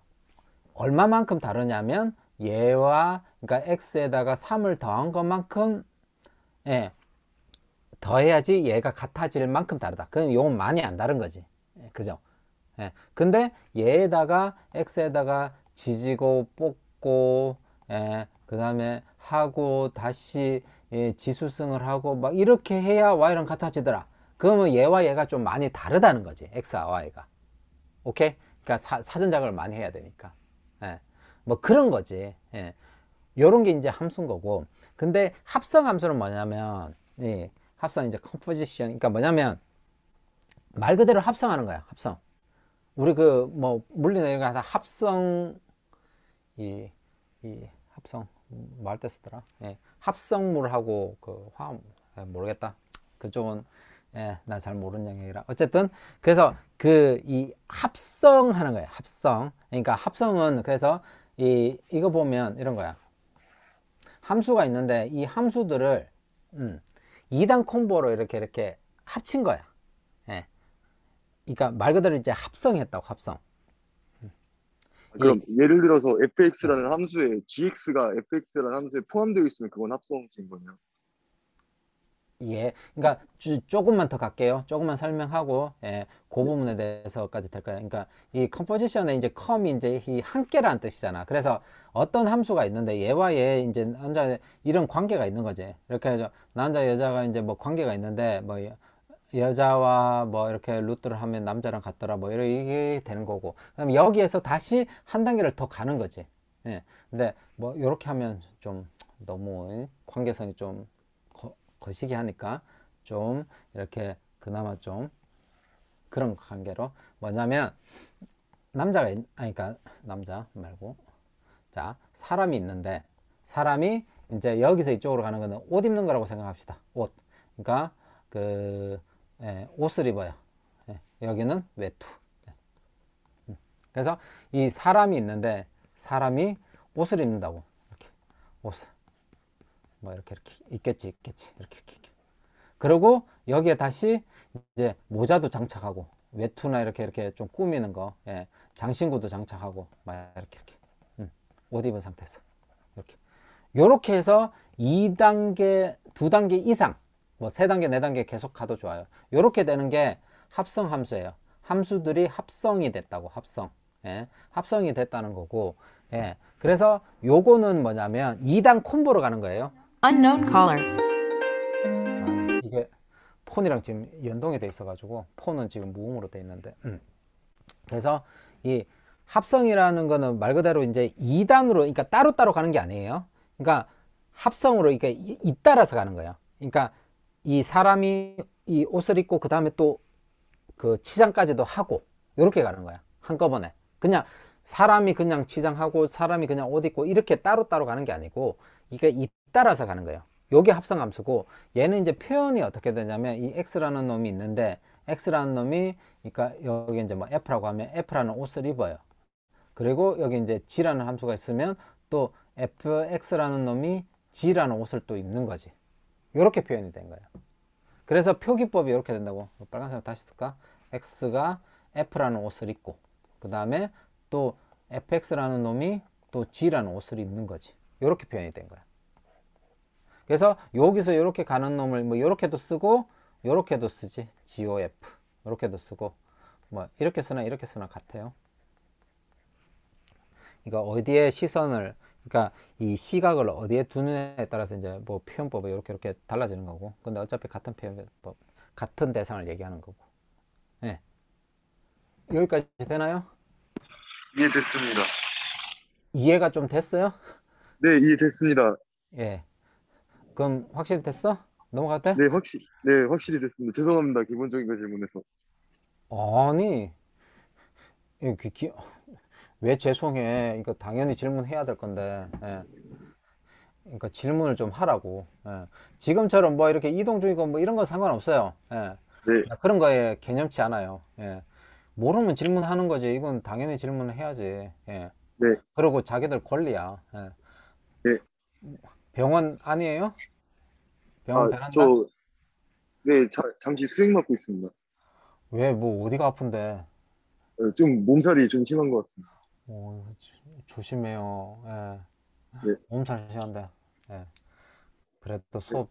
얼마만큼 다르냐면 얘와 그러니까 x에다가 3을 더한 것만큼 예. 더해야지 얘가 같아질 만큼 다르다. 그럼 용 많이 안 다른 거지. 예. 그죠? 예. 근데 얘에다가 x에다가 지지고 뽑고 예. 그 다음에 하고 다시 예, 지수승을 하고 막 이렇게 해야 y랑 같아지더라 그러면 얘와 얘가 좀 많이 다르다는 거지 x와 y가 오케이? 그러니까 사, 사전 작업을 많이 해야 되니까 예. 뭐 그런 거지 예. 요런 게 이제 함수인 거고 근데 합성 함수는 뭐냐면 예, 합성 이제 컴포지션 그러니까 뭐냐면 말 그대로 합성하는 거야 합성 우리 그 뭐 물리나 이런 거다 합성 이, 이 합성 뭐 할 때 쓰더라. 예. 합성물하고 그 화합 예, 모르겠다. 그쪽은 예, 나 잘 모르는 영역이라. 어쨌든 그래서 그 이 합성하는 거예요. 합성. 그러니까 합성은 그래서 이 이거 보면 이런 거야. 함수가 있는데 이 함수들을 음, 2단 콤보로 이렇게 이렇게 합친 거야. 그러니까 말 그대로 이제 합성했다고 합성. 음. 그럼 이, 예. 예를 들어서 fx라는 함수에 gx가 fx라는 함수에 포함되어 있으면 그건 합성인 거네 예, 그러니까 주, 조금만 더 갈게요. 조금만 설명하고 예, 그 네. 부분에 대해서까지 될까요? 그러니까 이 컴포지션에 이제 컴이 이제 이 한계라는 뜻이잖아. 그래서 어떤 함수가 있는데 얘와 얘 이제 남자 이런 관계가 있는 거지. 이렇게 해서 남자 여자가 이제 뭐 관계가 있는데 뭐 여자와 뭐 이렇게 루트를 하면 남자랑 같더라 뭐 이렇게 되는 거고 그럼 여기에서 다시 한 단계를 더 가는 거지 예 근데 뭐 이렇게 하면 좀 너무 예, 관계성이 좀 거, 거시기 하니까 좀 이렇게 그나마 좀 그런 관계로 뭐냐면 남자가 있, 아니 그러니까 남자 말고 자 사람이 있는데 사람이 이제 여기서 이쪽으로 가는 거는 옷 입는 거라고 생각합시다 옷 그러니까 그 예, 옷을 입어요. 예, 여기는 외투. 예. 음. 그래서 이 사람이 있는데 사람이 옷을 입는다고 이렇게 옷뭐 이렇게 이렇게 있겠지 있겠지 이렇게 이렇게, 이렇게. 그리고 여기에 다시 이제 모자도 장착하고 외투나 이렇게 이렇게 좀 꾸미는 거 예, 장신구도 장착하고 막 이렇게 이렇게 음, 옷 입은 상태에서 이렇게 요렇게 해서 2단계 2단계 이상 뭐 3단계 4단계 계속 가도 좋아요 이렇게 되는 게 합성 함수예요 함수들이 합성이 됐다고 합성 예, 합성이 됐다는 거고 예, 그래서 요거는 뭐냐면 2단 콤보로 가는 거예요 unknown caller 아, 이게 폰이랑 지금 연동이 돼 있어 가지고 폰은 지금 무음으로 돼 있는데 음. 그래서 이 합성이라는 거는 말 그대로 이제 2단으로 그러니까 따로따로 가는 게 아니에요 그러니까 합성으로 그러니까 잇따라서 가는 거예요 그러니까 이 사람이 이 옷을 입고 그 다음에 또 그 치장까지도 하고 이렇게 가는 거야 한꺼번에 그냥 사람이 그냥 치장하고 사람이 그냥 옷 입고 이렇게 따로따로 가는 게 아니고 이게 잇따라서 가는 거예요 요게 합성함수고 얘는 이제 표현이 어떻게 되냐면 이 X라는 놈이 있는데 X라는 놈이 그러니까 여기 이제 뭐 F라고 하면 F라는 옷을 입어요 그리고 여기 이제 G라는 함수가 있으면 또 FX라는 놈이 G라는 옷을 또 입는 거지 이렇게 표현이 된 거예요. 그래서 표기법이 이렇게 된다고 빨간색 다시 쓸까? x가 f라는 옷을 입고 그 다음에 또 fx라는 놈이 또 g라는 옷을 입는 거지. 이렇게 표현이 된 거야. 그래서 여기서 이렇게 가는 놈을 뭐 이렇게도 쓰고 이렇게도 쓰지. gof 이렇게도 쓰고 뭐 이렇게 쓰나 이렇게 쓰나 같아요. 이거 어디에 시선을 그러니까 이 시각을 어디에 두느냐에 따라서 이제 뭐 표현법이 이렇게 이렇게 달라지는 거고 근데 어차피 같은 표현법 같은 대상을 얘기하는 거고 네. 여기까지 되나요? 이해 예, 됐습니다 이해가 좀 됐어요? 네 이해됐습니다 예, 예 그럼 확실히 됐어? 넘어갔대? 네 확실히 네 확실히 됐습니다 죄송합니다 기본적인 거 질문해서 아니 렇 기, 기, 왜 죄송해? 이거 그러니까 당연히 질문해야 될 건데. 예. 그러니까 질문을 좀 하라고. 예. 지금처럼 뭐 이렇게 이동 중이고 뭐 이런 건 상관없어요. 예. 네. 아, 그런 거에 개념치 않아요. 예. 모르면 질문하는 거지. 이건 당연히 질문을 해야지. 예. 네. 그리고 자기들 권리야. 예. 네. 병원 아니에요? 병원 아, 베란다? 저, 네, 자, 잠시 수행 맡고 있습니다. 왜 뭐 어디가 아픈데? 어, 좀 몸살이 좀 심한 것 같습니다. 오, 어, 조심해요. 예. 네. 너무 시한데. 예. 그래도 네. 수업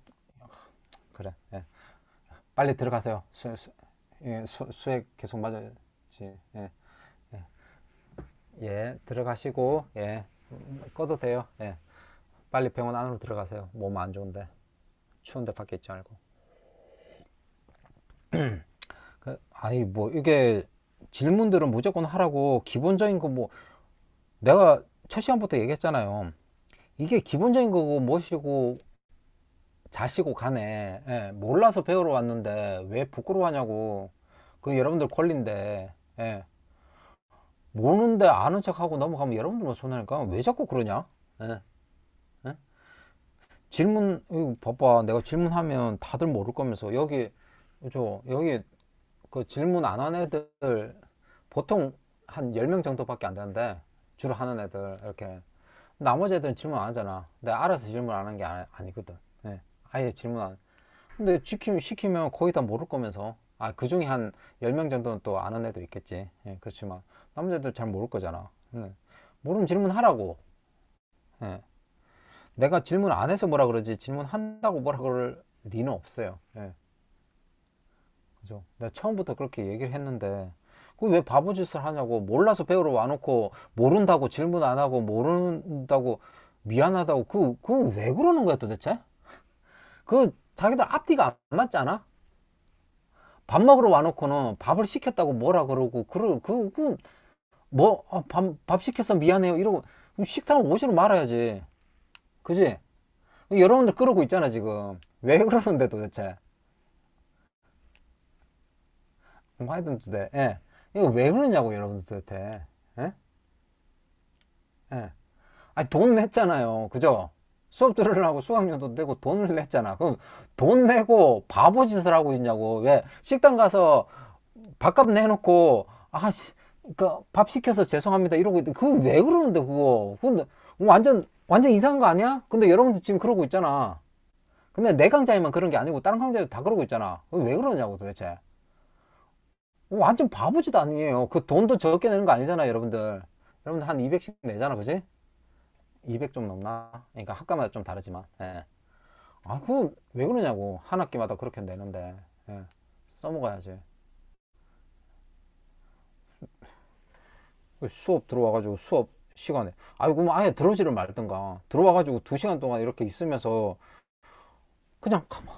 그래. 예. 빨리 들어가세요. 수, 수, 예, 수, 수액 계속 맞아지 예. 예. 예. 들어가시고 예. 꺼도 돼요. 예. 빨리 병원 안으로 들어가세요. 몸 안 좋은데. 추운데 밖에 있지 말고. (clears throat) 그, 아니 뭐 이게 질문들은 무조건 하라고 기본적인 거 뭐 내가 첫 시간부터 얘기했잖아요. 이게 기본적인 거고 무엇이고 자시고 가네 예, 몰라서 배우러 왔는데 왜 부끄러워하냐고 그 여러분들 권리인데 예. 모르는데 아는 척하고 넘어가면 여러분들만 손해니까 왜 자꾸 그러냐 예. 예. 질문 봐봐 내가 질문하면 다들 모를 거면서 여기 저 여기 그 질문 안 한 애들 보통 한 10명 정도밖에 안 되는데 주로 하는 애들 이렇게 나머지 애들은 질문 안 하잖아 내가 알아서 질문 안 하는 게 아니, 거든 네. 예. 아예 질문 안 근데 시키면, 시키면 거의 다 모를 거면서 아 그 중에 한 10명 정도는 또 아는 애들 있겠지 네, 그렇지만 나머지 애들 잘 모를 거잖아 네. 모르면 질문하라고 내가 질문 안 해서 뭐라 그러지 질문한다고 뭐라 그럴 리는 없어요 그죠? 내가 처음부터 그렇게 얘기를 했는데 왜 바보 짓을 하냐고 몰라서 배우러 와놓고 모른다고 질문 안 하고 모른다고 미안하다고 그 그 왜 그러는 거야 도대체? 그 자기들 앞뒤가 안 맞잖아. 밥 먹으러 와놓고는 밥을 시켰다고 뭐라 그러고 그 그뭐밥밥 아, 밥 시켜서 미안해요 이러고 식당을 오시러 말아야지. 그지? 여러분들 그러고 있잖아 지금 왜 그러는데 도대체? 하여튼 도대 예. 이거 왜 그러냐고 여러분들 도대체 예? 예. 아니 돈 냈잖아요 그죠 수업 들으려고 수강료도 내고 돈을 냈잖아 그럼 돈 내고 바보짓을 하고 있냐고 왜 식당 가서 밥값 내놓고 아씨 그밥 시켜서 죄송합니다 이러고 있는데 그거 왜 그러는데 그거 그건 뭐 완전 완전 이상한 거 아니야? 근데 여러분들 지금 그러고 있잖아 근데 내 강좌에만 그런 게 아니고 다른 강좌에도 다 그러고 있잖아 왜 그러냐고 도대체 어, 완전 바보지도 아니에요. 그 돈도 적게 내는 거 아니잖아요, 여러분들. 여러분들 한 200씩 내잖아, 그지? 200 좀 넘나? 그러니까 학과마다 좀 다르지만. 예. 아, 그 왜 그러냐고. 한 학기마다 그렇게 내는데. 예. 써먹어야지. 수업 들어와가지고 수업 시간에 아이고 뭐 아예 들어오지를 말든가 들어와가지고 두 시간 동안 이렇게 있으면서 그냥 가만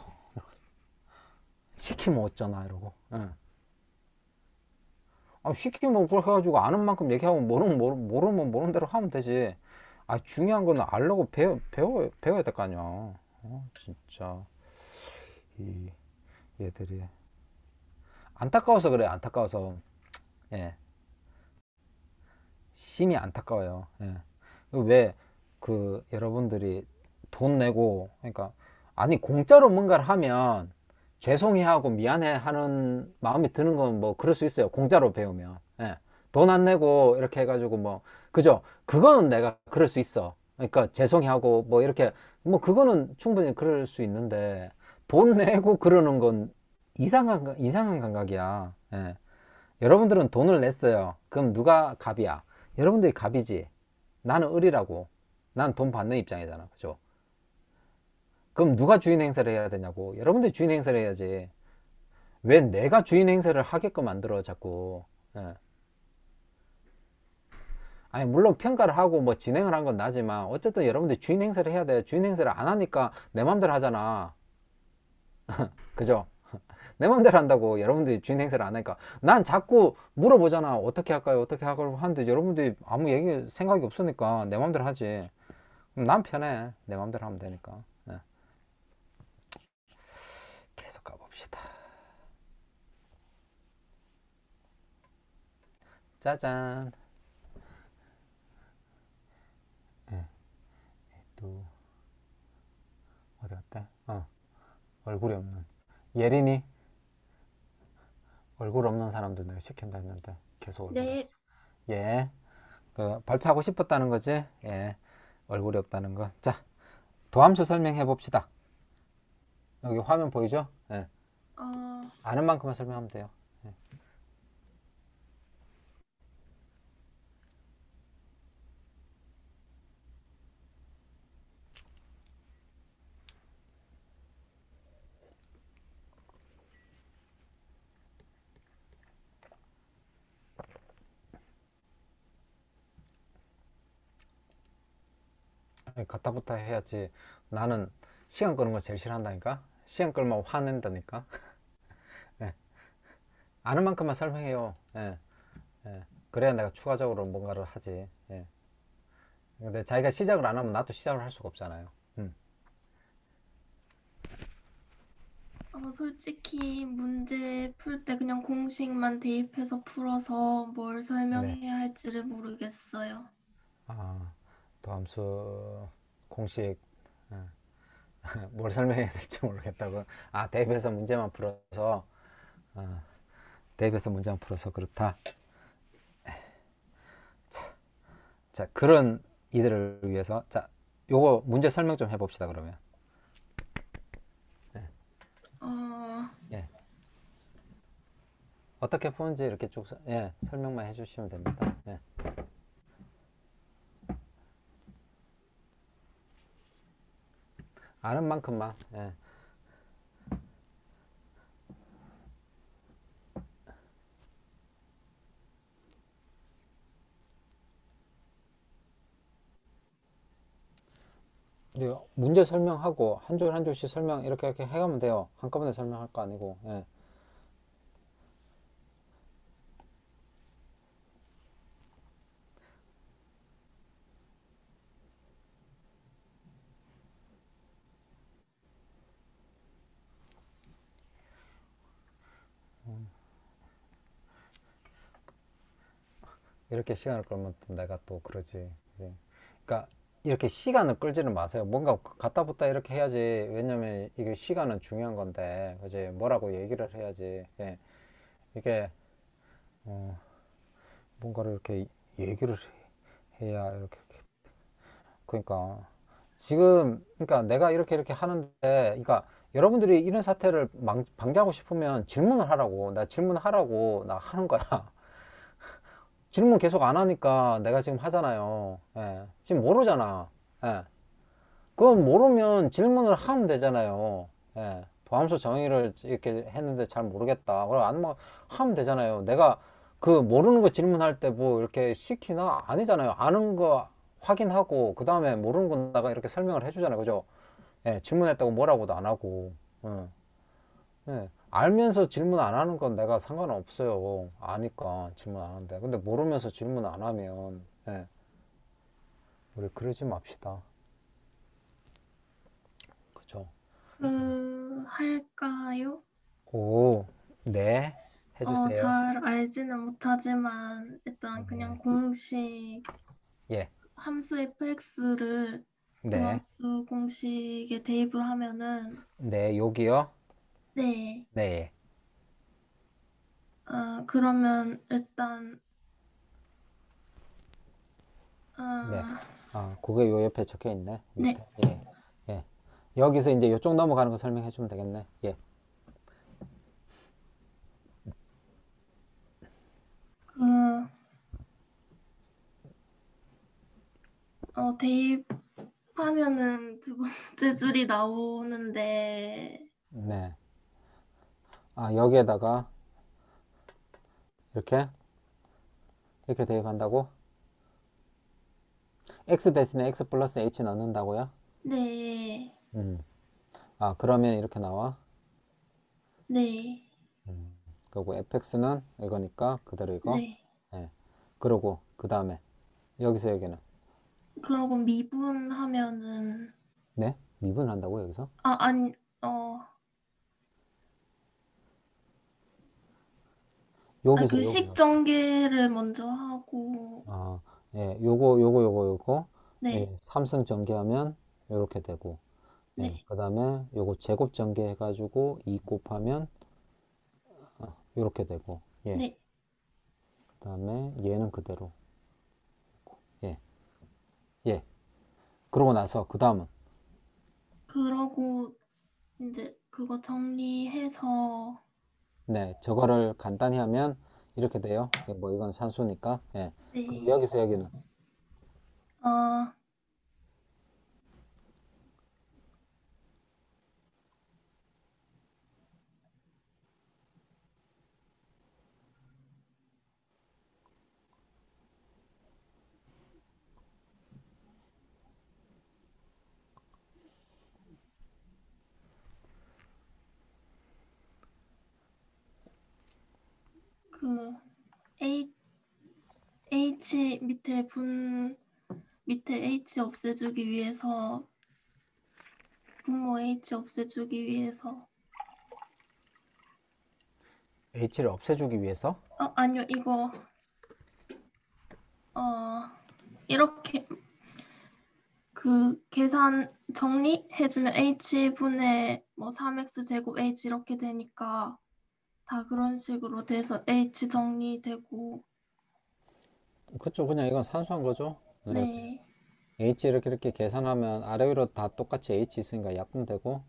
시키면 어쩌나 이러고 예. 아, 쉽게 뭐 그렇게 해가지고 아는 만큼 얘기하고 모르면 모르, 모르면 모르는 대로 하면 되지. 아 중요한 거는 알려고 배워 배워 배워야 될 거 아니야. 어, 진짜 이 얘들이 안타까워서 그래 안타까워서 예 심히 안타까워요. 예. 왜그 그 여러분들이 돈 내고 그러니까 아니 공짜로 뭔가를 하면 죄송해하고 미안해하는 마음이 드는 건 뭐 그럴 수 있어요. 공짜로 배우면. 예. 돈 안 내고 이렇게 해가지고 뭐 그죠? 그거는 내가 그럴 수 있어. 그러니까 죄송해하고 뭐 이렇게 뭐 그거는 충분히 그럴 수 있는데 돈 내고 그러는 건 이상한 이상한 감각이야. 예. 여러분들은 돈을 냈어요. 그럼 누가 갑이야? 여러분들이 갑이지. 나는 을이라고. 난 돈 받는 입장이잖아. 그죠? 그럼 누가 주인 행사를 해야 되냐고 여러분들 주인 행사를 해야지 왜 내가 주인 행사를 하게끔 만들어 자꾸 예. 아니 물론 평가를 하고 뭐 진행을 한 건 나지만 어쨌든 여러분들 주인 행사를 해야 돼 주인 행사를안 하니까 내 맘대로 하잖아 (laughs) 그죠 (laughs) 내 맘대로 한다고 여러분들이 주인 행사를안 하니까 난 자꾸 물어보잖아 어떻게 할까요 어떻게 하고 하는데 여러분들이 아무 얘기 생각이 없으니까 내 맘대로 하지 그럼 난 편해 내 맘대로 하면 되니까 짜잔. 예. 또 어디 갔다? 어. 얼굴이 없는 예린이 얼굴 없는 사람도 내가 시킨다 했는데 계속 네. 예. 그 발표하고 싶었다는 거지. 예. 얼굴이 없다는 거. 자. 도함수 설명해 봅시다. 여기 화면 보이죠? 예. 어... 아는 만큼만 설명하면 돼요. 아니 가타부터 해야지 나는 시간 끄는 거 제일 싫어한다니까 시간 끌면 화낸다니까 네. (laughs) 아는 만큼만 설명해요 네. 네. 그래야 내가 추가적으로 뭔가를 하지 네. 근데 자기가 시작을 안 하면 나도 시작을 할 수가 없잖아요 음. 어, 솔직히 문제 풀 때 그냥 공식만 대입해서 풀어서 뭘 설명해야 네. 할지를 모르겠어요 아, 도함수 공식 어, (laughs) 뭘 설명해야 될지 모르겠다고 아 대입에서 문제만 풀어서 어, 대입에서 문제만 풀어서 그렇다 자, 자 그런 이들을 위해서 자 요거 문제 설명 좀 해봅시다 그러면 네. 어... 예. 어떻게 푸는지 이렇게 쭉 예, 설명만 해주시면 됩니다. 예. 아는 만큼만 예. 문제 설명하고 한 줄 한 줄씩 설명 이렇게 이렇게 해가면 돼요 한꺼번에 설명할 거 아니고 예. 이렇게 시간을 끌면 또 내가 또 그러지. 그러니까 이렇게 시간을 끌지는 마세요. 뭔가 그 갖다 붙다 이렇게 해야지. 왜냐면 이게 시간은 중요한 건데, 그지? 뭐라고 얘기를 해야지. 예. 이게, 어, 뭔가를 이렇게 얘기를 해야 이렇게, 이렇게. 그러니까, 지금, 그러니까 내가 이렇게 이렇게 하는데, 그러니까 여러분들이 이런 사태를 방지하고 싶으면 질문을 하라고. 나 질문하라고. 나 하는 거야. 질문 계속 안 하니까 내가 지금 하잖아요 예. 지금 모르잖아 예. 그건 모르면 질문을 하면 되잖아요 예. 도함수 정의를 이렇게 했는데 잘 모르겠다 그럼 안 뭐, 하면 되잖아요 내가 그 모르는 거 질문할 때 뭐 이렇게 시키나 아니잖아요 아는 거 확인하고 그 다음에 모르는 건 내가 이렇게 설명을 해주잖아요 그죠 예, 질문했다고 뭐라고도 안 하고 어. 예. 예. 알면서 질문 안 하는 건 내가 상관없어요. 아니까 질문 안 하는데. 근데 모르면서 질문 안 하면, 예. 우리 그러지 맙시다. 그죠? 음, 할까요? 오, 네. 해주세요. 어, 잘 알지는 못하지만, 일단 그냥 네. 공식 예. 함수 fx를 네. 공수 공식에 대입을 하면은, 네, 여기요? 네. 네. 아, 그러면 일단 아. 네. 아, 아, 그게 요 옆에 적혀 있네. 밑에. 네. 예. 예. 여기서 이제 요쪽 넘어가는 거 설명해 주면 되겠네. 예. 그, 어, 대입하면은 두 번째 줄이 나오는데 네. 아, 여기에다가 이렇게 이렇게 대입한다고? x 대신에 x 플러스 h 넣는다고요? 네. 음. 아, 그러면 이렇게 나와? 네. 음. 그리고 fx는 이거니까 그대로 이거? 네. 네. 그러고 그 다음에 여기서 여기는? 그러고 미분하면은 네? 미분한다고 여기서? 아, 아니, 어... 아, 여기서 그 여기서. 교식 전개를 먼저 하고, 아, 예, 요거 요거 요거 요거 네, 예, 삼승 전개하면 이렇게 되고 예, 네, 그다음에 요거 제곱 전개해 가지고 2 곱하면 이렇게 어, 되고 예. 네, 그다음에 얘는 그대로. 예. 예. 그러고 나서 그다음은 그러고 이제 그거 정리해서 네, 저거를 간단히 하면 이렇게 돼요. 뭐 이건 산수니까. 예. 네. 여기서 여기는 어뭐 A H 밑에 분 밑에 H 없애주기 위해서 부모 H 없애주기 위해서 H를 없애주기 위해서? 어 아니요 이거 어 이렇게 그 계산 정리해주면 H분의 뭐 3X 제곱 H 이렇게 되니까 다 그런 식으로 돼서 H 정리되고 그쵸 그냥 이건 산수한 거죠 네. 네. H 이렇게 이렇게 계산하면 아래 위로 다 똑같이 H 있으니까 약분되고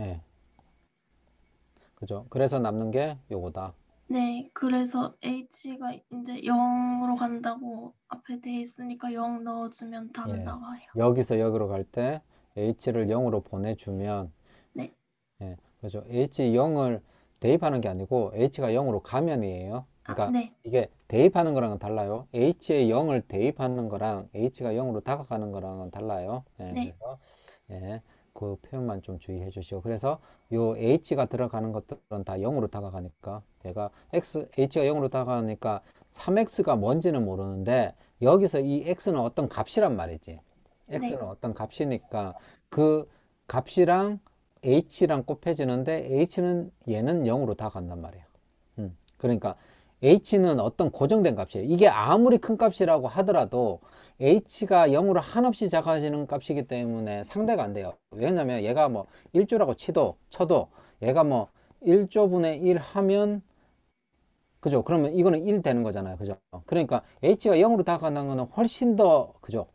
예 네. 그죠 그래서 남는 게 요거다 네 그래서 H가 이제 0으로 간다고 앞에 돼 있으니까 0 넣어주면 답이 예. 나와요 여기서 여기로 갈 때 H를 0으로 보내주면 그죠? H0을 대입하는 게 아니고 H가 0으로 가면이에요. 아, 그러니까 아, 네. 이게 대입하는 거랑은 달라요. h 의 0을 대입하는 거랑 H가 0으로 다가가는 거랑은 달라요. 예, 네. 그래서 예, 그 표현만 좀 주의해 주시고 그래서 요 H가 들어가는 것들은 다 0으로 다가가니까 얘가 X, H가 0으로 다가가니까 3X가 뭔지는 모르는데 여기서 이 X는 어떤 값이란 말이지. X는 네. 어떤 값이니까 그 값이랑 h랑 곱해지는데 h는 얘는 0으로 다 간단 말이야. 음, 그러니까 h는 어떤 고정된 값이에요. 이게 아무리 큰 값이라고 하더라도 h가 0으로 한없이 작아지는 값이기 때문에 상대가 안 돼요. 왜냐면 얘가 뭐 1조라고 치도 쳐도 얘가 뭐 1조분의 1 하면 그죠? 그러면 이거는 1 되는 거잖아요. 그죠? 그러니까 h가 0으로 다가는 거는 훨씬 더 그죠?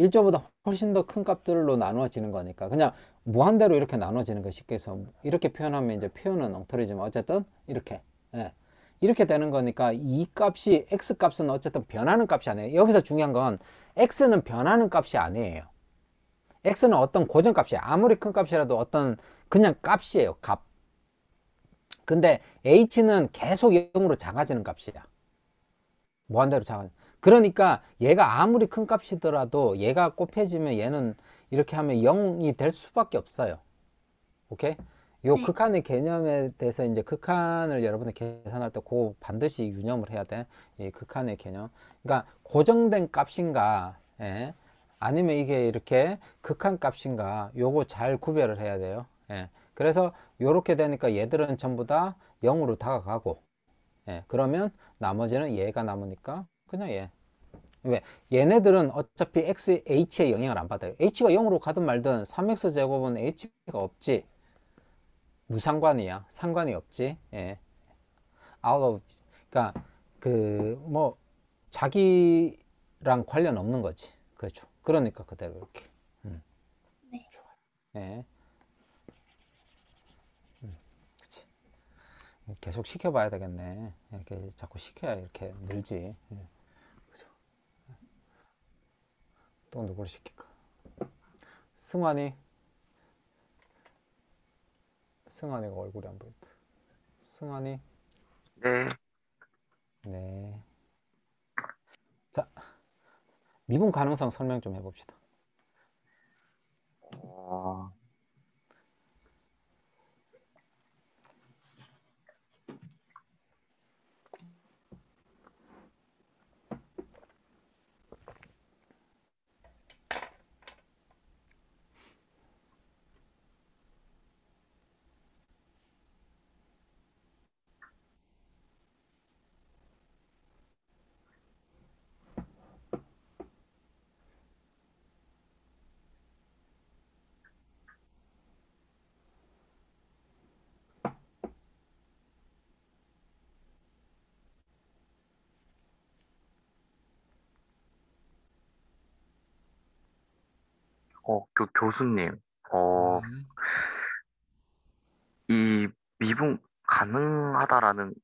1조보다 훨씬 더 큰 값들로 나누어지는 거니까 그냥 무한대로 이렇게 나눠지는 거 쉽게 해서 이렇게 표현하면 이제 표현은 엉터리지만 어쨌든 이렇게 예. 이렇게 되는 거니까 이 값이 x 값은 어쨌든 변하는 값이 아니에요 여기서 중요한 건 x는 변하는 값이 아니에요 x는 어떤 고정 값이 에요 아무리 큰 값이라도 어떤 그냥 값이에요 값 근데 h는 계속 0으로 작아지는 값이야 무한대로 작아 그러니까 얘가 아무리 큰 값이더라도 얘가 곱해지면 얘는 이렇게 하면 0이 될 수밖에 없어요. 오케이? 요 네. 극한의 개념에 대해서 이제 극한을 여러분이 계산할 때 그 반드시 유념을 해야 돼. 이 극한의 개념. 그러니까 고정된 값인가, 예. 아니면 이게 이렇게 극한 값인가, 요거 잘 구별을 해야 돼요. 예. 그래서 요렇게 되니까 얘들은 전부 다 0으로 다가가고, 예. 그러면 나머지는 얘가 남으니까 그냥 얘. 예. 왜? 얘네들은 어차피 x, h에 영향을 안 받아요. h가 0으로 가든 말든 3x 제곱은 h가 없지. 무상관이야. 상관이 없지. 예. out of, 그니까그 뭐 자기랑 관련 없는 거지. 그렇죠. 그러니까 그대로 이렇게. 음. 네. 좋아요. 예. 음. 계속 시켜봐야 되겠네. 이렇게 자꾸 시켜야 이렇게 늘지. 예. 또 누굴 시킬까? 승환이 승환이가 얼굴이 안 보인다. 승환이 네. 네. 자, 미분 가능성 설명 좀 해봅시다. 어, 어, 교, 교수님, 어, 음. 이 미분 가능하다라는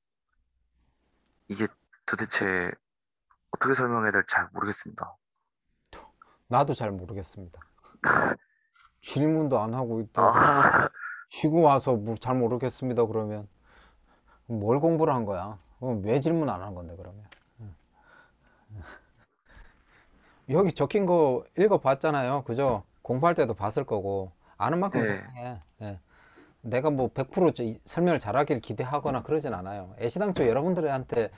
이게 도대체 어떻게 설명해야 될지 잘 모르겠습니다. 나도 잘 모르겠습니다. (laughs) 질문도 안 하고 있다. 아. 쉬고 와서 뭐 잘 모르겠습니다. 그러면 뭘 공부를 한 거야? 왜 질문 안 한 건데 그러면? (laughs) 여기 적힌 거 읽어봤잖아요. 그죠? 공부할 때도 봤을 거고 아는 만큼 네. 설명해. 네. 내가 뭐 100% 설명을 잘하길 기대하거나 그러진 않아요. 애시당초 네. 여러분들한테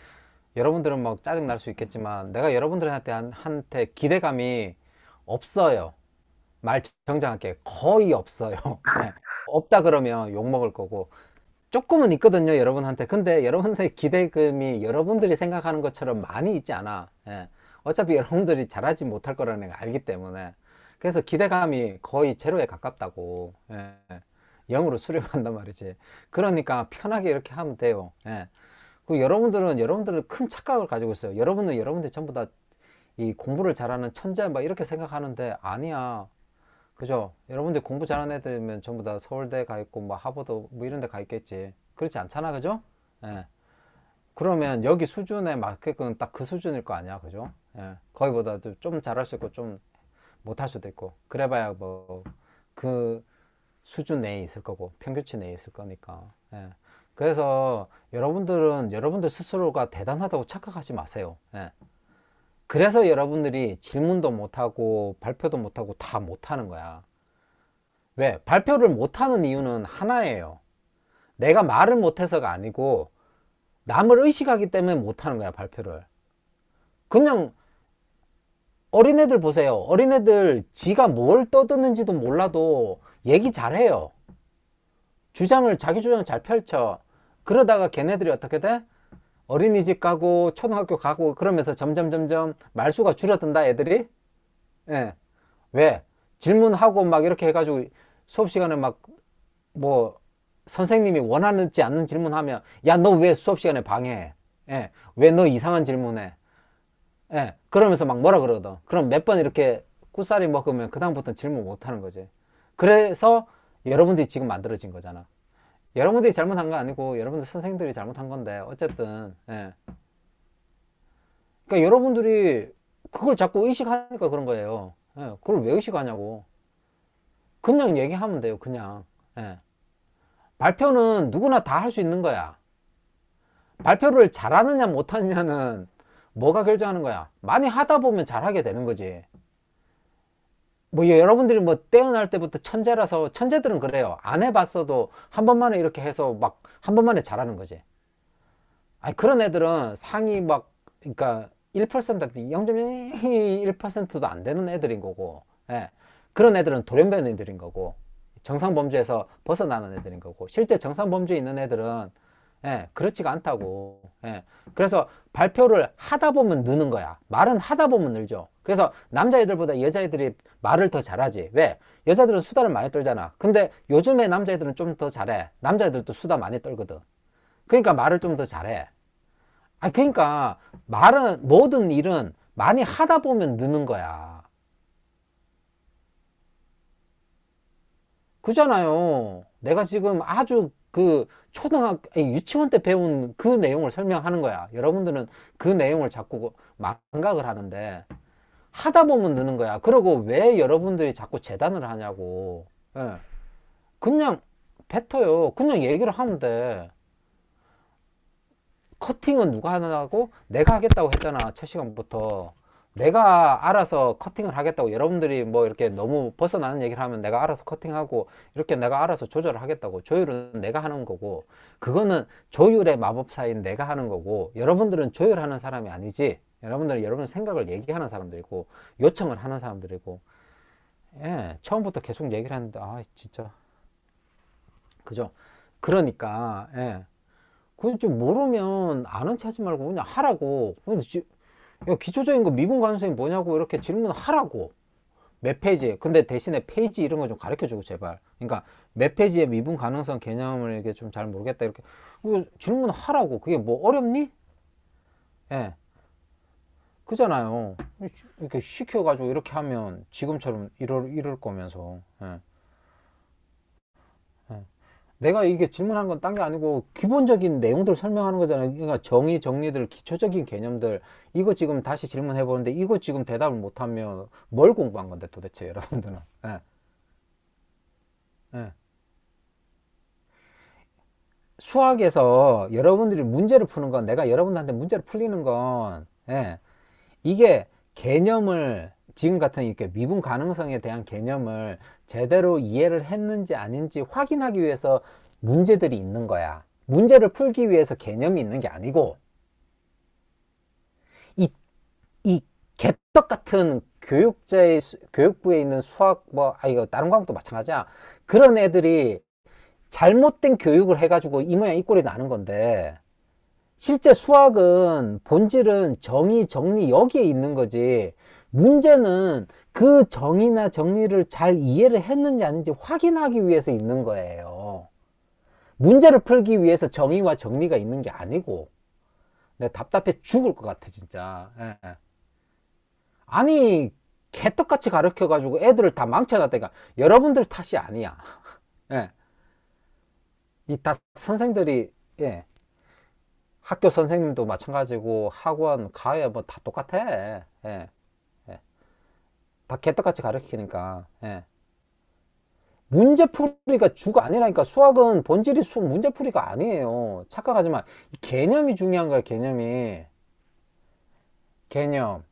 여러분들은 막 짜증 날 수 있겠지만 내가 여러분들한테 한, 한테 기대감이 없어요. 말정장할게 거의 없어요. (laughs) 네. 없다 그러면 욕 먹을 거고 조금은 있거든요 여러분한테. 근데 여러분들의 기대금이 여러분들이 생각하는 것처럼 많이 있지 않아. 네. 어차피 여러분들이 잘하지 못할 거라는 걸 알기 때문에. 그래서 기대감이 거의 제로에 가깝다고 예. 0으로 수렴한단 말이지 그러니까 편하게 이렇게 하면 돼요 예. 그 여러분들은 여러분들은 큰 착각을 가지고 있어요 여러분은 여러분들 전부 다 이 공부를 잘하는 천재 막 이렇게 생각하는데 아니야 그죠 여러분들 공부 잘하는 애들이면 전부 다 서울대 가 있고 뭐 하버드 뭐 이런 데 가 있겠지 그렇지 않잖아 그죠 예. 그러면 여기 수준에 맞게끔 딱 그 수준일 거 아니야 그죠 예. 거기보다 좀 잘할 수 있고 좀 못할 수도 있고 그래봐야 뭐 그 수준 내에 있을 거고 평균치 내에 있을 거니까 예. 그래서 여러분들은 여러분들 스스로가 대단하다고 착각하지 마세요 예. 그래서 여러분들이 질문도 못하고 발표도 못하고 다 못하는 거야 왜? 발표를 못하는 이유는 하나예요 내가 말을 못해서가 아니고 남을 의식하기 때문에 못하는 거야 발표를 그냥 어린애들 보세요. 어린애들 지가 뭘 떠드는지도 몰라도 얘기 잘해요. 주장을 자기 주장을 잘 펼쳐. 그러다가 걔네들이 어떻게 돼? 어린이집 가고 초등학교 가고 그러면서 점점 점점 말수가 줄어든다 애들이. 예. 왜? 질문하고 막 이렇게 해가지고 수업 시간에 막 뭐 선생님이 원하는지 않는 질문하면 야 너 왜 수업 시간에 방해해? 예. 왜 너 이상한 질문해? 예. 그러면서 막 뭐라 그러거든. 그럼 몇 번 이렇게 꾸사리 먹으면 그다음부터는 질문 못 하는 거지. 그래서 여러분들이 지금 만들어진 거잖아. 여러분들이 잘못한 거 아니고 여러분들 선생님들이 잘못한 건데 어쨌든 예. 그러니까 여러분들이 그걸 자꾸 의식하니까 그런 거예요. 예. 그걸 왜 의식하냐고. 그냥 얘기하면 돼요. 그냥. 예. 발표는 누구나 다 할 수 있는 거야. 발표를 잘하느냐 못하느냐는 뭐가 결정하는 거야? 많이 하다 보면 잘하게 되는 거지. 뭐 여러분들이 뭐 떼어날 때부터 천재라서 천재들은 그래요. 안 해봤어도 한 번만에 이렇게 해서 막 한 번만에 잘하는 거지. 아니 그런 애들은 상위 막 그러니까 1 0.1%도 안 되는 애들인 거고, 예. 그런 애들은 돌연변이들인 거고, 정상 범주에서 벗어나는 애들인 거고, 실제 정상 범주에 있는 애들은 예, 그렇지가 않다고. 예. 그래서 발표를 하다 보면 느는 거야. 말은 하다 보면 늘죠. 그래서 남자애들보다 여자애들이 말을 더 잘하지. 왜? 여자들은 수다를 많이 떨잖아. 근데 요즘에 남자애들은 좀 더 잘해. 남자애들도 수다 많이 떨거든. 그러니까 말을 좀 더 잘해. 아, 그러니까 말은 모든 일은 많이 하다 보면 느는 거야. 그잖아요. 내가 지금 아주 그 초등학교 유치원 때 배운 그 내용을 설명하는 거야 여러분들은 그 내용을 자꾸 망각을 하는데 하다 보면 느는 거야 그러고 왜 여러분들이 자꾸 재단을 하냐고 예. 그냥 뱉어요 그냥 얘기를 하면 돼 커팅은 누가 하냐고 내가 하겠다고 했잖아 첫 시간부터 내가 알아서 커팅을 하겠다고 여러분들이 뭐 이렇게 너무 벗어나는 얘기를 하면 내가 알아서 커팅하고 이렇게 내가 알아서 조절을 하겠다고 조율은 내가 하는 거고 그거는 조율의 마법사인 내가 하는 거고 여러분들은 조율하는 사람이 아니지 여러분들은 여러분 생각을 얘기하는 사람들이고 요청을 하는 사람들이고 예 처음부터 계속 얘기를 하는데 아 진짜 그죠 그러니까 예 그건 좀 모르면 아는 체 하지 말고 그냥 하라고 그냥 이거 기초적인 거 미분 가능성이 뭐냐고 이렇게 질문하라고 몇 페이지에 근데 대신에 페이지 이런 거 좀 가르쳐 주고 제발 그러니까 몇페이지에 미분 가능성 개념을 이게 좀 잘 모르겠다 이렇게 질문하라고 그게 뭐 어렵니? 예 그잖아요 이렇게 시켜가지고 이렇게 하면 지금처럼 이럴, 이럴 거면서 예. 내가 이게 질문한 건 딴 게 아니고 기본적인 내용들 설명하는 거잖아요. 그러니까 정의, 정리들, 기초적인 개념들 이거 지금 다시 질문해 보는데 이거 지금 대답을 못하면 뭘 공부한 건데 도대체 (laughs) 여러분들은? 예. 예. 수학에서 여러분들이 문제를 푸는 건 내가 여러분들한테 문제를 풀리는 건 예. 이게 개념을 지금 같은 이렇게 미분 가능성에 대한 개념을 제대로 이해를 했는지 아닌지 확인하기 위해서 문제들이 있는 거야. 문제를 풀기 위해서 개념이 있는 게 아니고 이, 이 개떡 같은 교육자의 교육부에 있는 수학 뭐 아, 이거 다른 과목도 마찬가지야. 그런 애들이 잘못된 교육을 해가지고 이 모양 이 꼴이 나는 건데 실제 수학은 본질은 정의 정리 여기에 있는 거지 문제는 그 정의나 정리를 잘 이해를 했는지 아닌지 확인하기 위해서 있는 거예요. 문제를 풀기 위해서 정의와 정리가 있는 게 아니고 내가 답답해 죽을 것 같아 진짜 예. 예. 아니 개떡같이 가르쳐 가지고 애들을 다 망쳐놨다니까 그러니까 여러분들 탓이 아니야 (laughs) 예. 이다 선생들이 예. 학교 선생님도 마찬가지고 학원 가야 뭐다 똑같아 예. 다 개떡같이 가르치니까 예. 문제풀이가 주가 아니라니까 수학은 본질이 수 문제풀이가 아니에요 착각하지만 개념이 중요한 거야 개념이 개념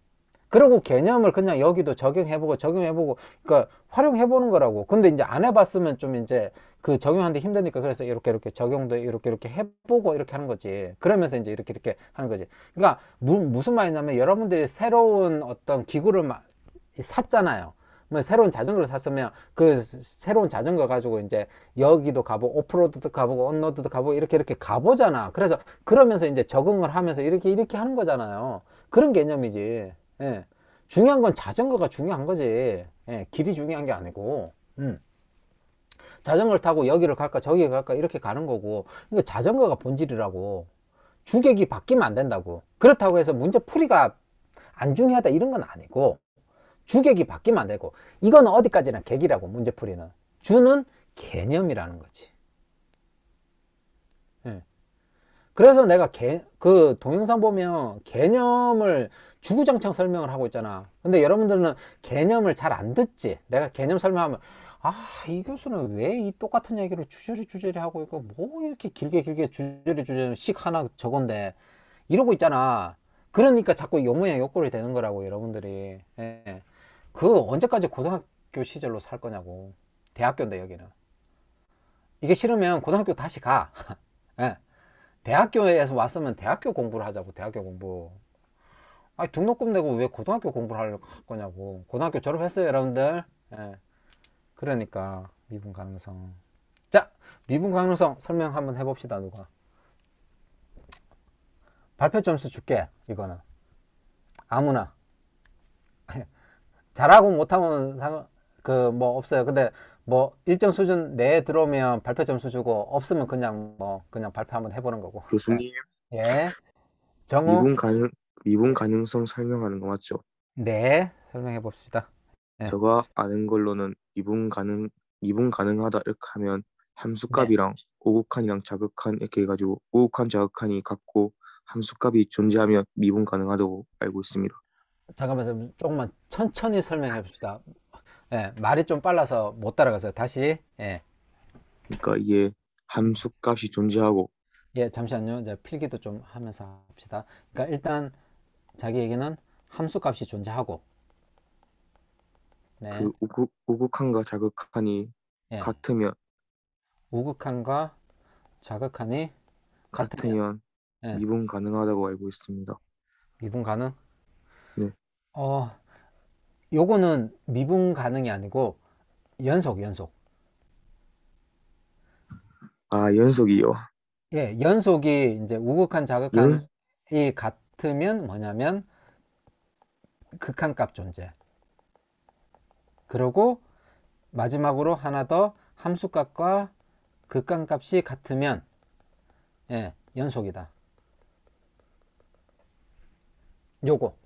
그리고 개념을 그냥 여기도 적용해보고 적용해보고 그러니까 활용해보는 거라고 근데 이제 안 해봤으면 좀 이제 그 적용하는데 힘드니까 그래서 이렇게 이렇게 적용도 이렇게 이렇게 해보고 이렇게 하는 거지 그러면서 이제 이렇게 이렇게 하는 거지 그러니까 무, 무슨 말이냐면 여러분들이 새로운 어떤 기구를 샀잖아요. 뭐 새로운 자전거를 샀으면 그 새로운 자전거 가지고 이제 여기도 가보고 오프로드도 가보고 온로드도 가보고 이렇게 이렇게 가보잖아. 그래서 그러면서 이제 적응을 하면서 이렇게 이렇게 하는 거잖아요. 그런 개념이지. 예. 중요한 건 자전거가 중요한 거지. 예. 길이 중요한 게 아니고. 음. 자전거를 타고 여기를 갈까 저기 를 갈까 이렇게 가는 거고. 이거 자전거가 본질이라고. 주객이 바뀌면 안 된다고. 그렇다고 해서 문제 풀이가 안 중요하다 이런 건 아니고 주객이 바뀌면 안 되고 이건 어디까지나 객이라고 문제풀이는 주는 개념이라는 거지 예. 그래서 내가 개, 그 동영상 보면 개념을 주구장창 설명을 하고 있잖아 근데 여러분들은 개념을 잘 안 듣지 내가 개념 설명하면 아 이 교수는 왜 이 똑같은 얘기를 주저리 주저리 하고 있고 뭐 이렇게 길게 길게 주저리 주저리식 하나 저건데 이러고 있잖아 그러니까 자꾸 요 모양 요 꼴이 되는 거라고 여러분들이 예. 그 언제까지 고등학교 시절로 살 거냐고 대학교인데 여기는 이게 싫으면 고등학교 다시 가 네. (laughs) 대학교에서 왔으면 대학교 공부를 하자고 대학교 공부 아니 등록금 내고 왜 고등학교 공부를 할 거냐고 고등학교 졸업했어요 여러분들 네. 그러니까 미분 가능성 자 미분 가능성 설명 한번 해봅시다 누가 발표 점수 줄게 이거는 아무나 (laughs) 잘하고 못하면 상, 그, 뭐, 없어요. 근데 뭐, 일정 수준 내에 들어오면 발표 점수 주고, 없으면 그냥 뭐, 그냥 발표 한번 해보는 거고. 교수님, 예. 정우? 미분 가능 미분 가능성 설명하는 거 맞죠? 네, 설명해 봅시다. 네. 예. 제가 아는 걸로는 미분 가능 미분 가능하다 이렇게 하면 함수값이랑 네. 오극한이랑 자극한 이렇게 해가지고 오극한 자극한이 같고 함수값이 존재하면 미분 가능하다고 알고 있습니다. 잠깐만 조금만 천천히 설명해 봅시다. 예, 말이 좀 빨라서 못따라가서요 다시. 예. 그러니까 이게 함수 값이 존재하고 예, 잠시만요. 이제 필기도 좀 하면서 합시다. 그러니까 일단 자기에게는 함수 값이 존재하고 네. 그 우극, 우극한과 자극한이 예. 같으면 우극한과 자극한이 같으면, 같으면 예. 미분 가능하다고 알고 있습니다. 미분 가능? 어, 요거는 미분 가능이 아니고 연속, 연속. 아, 연속이요. 예, 연속이 이제 우극한 자극한이 예? 연, 같으면 뭐냐면 극한값 존재. 그리고 마지막으로 하나 더 함수값과 극한값이 같으면 예, 연속이다. 요거.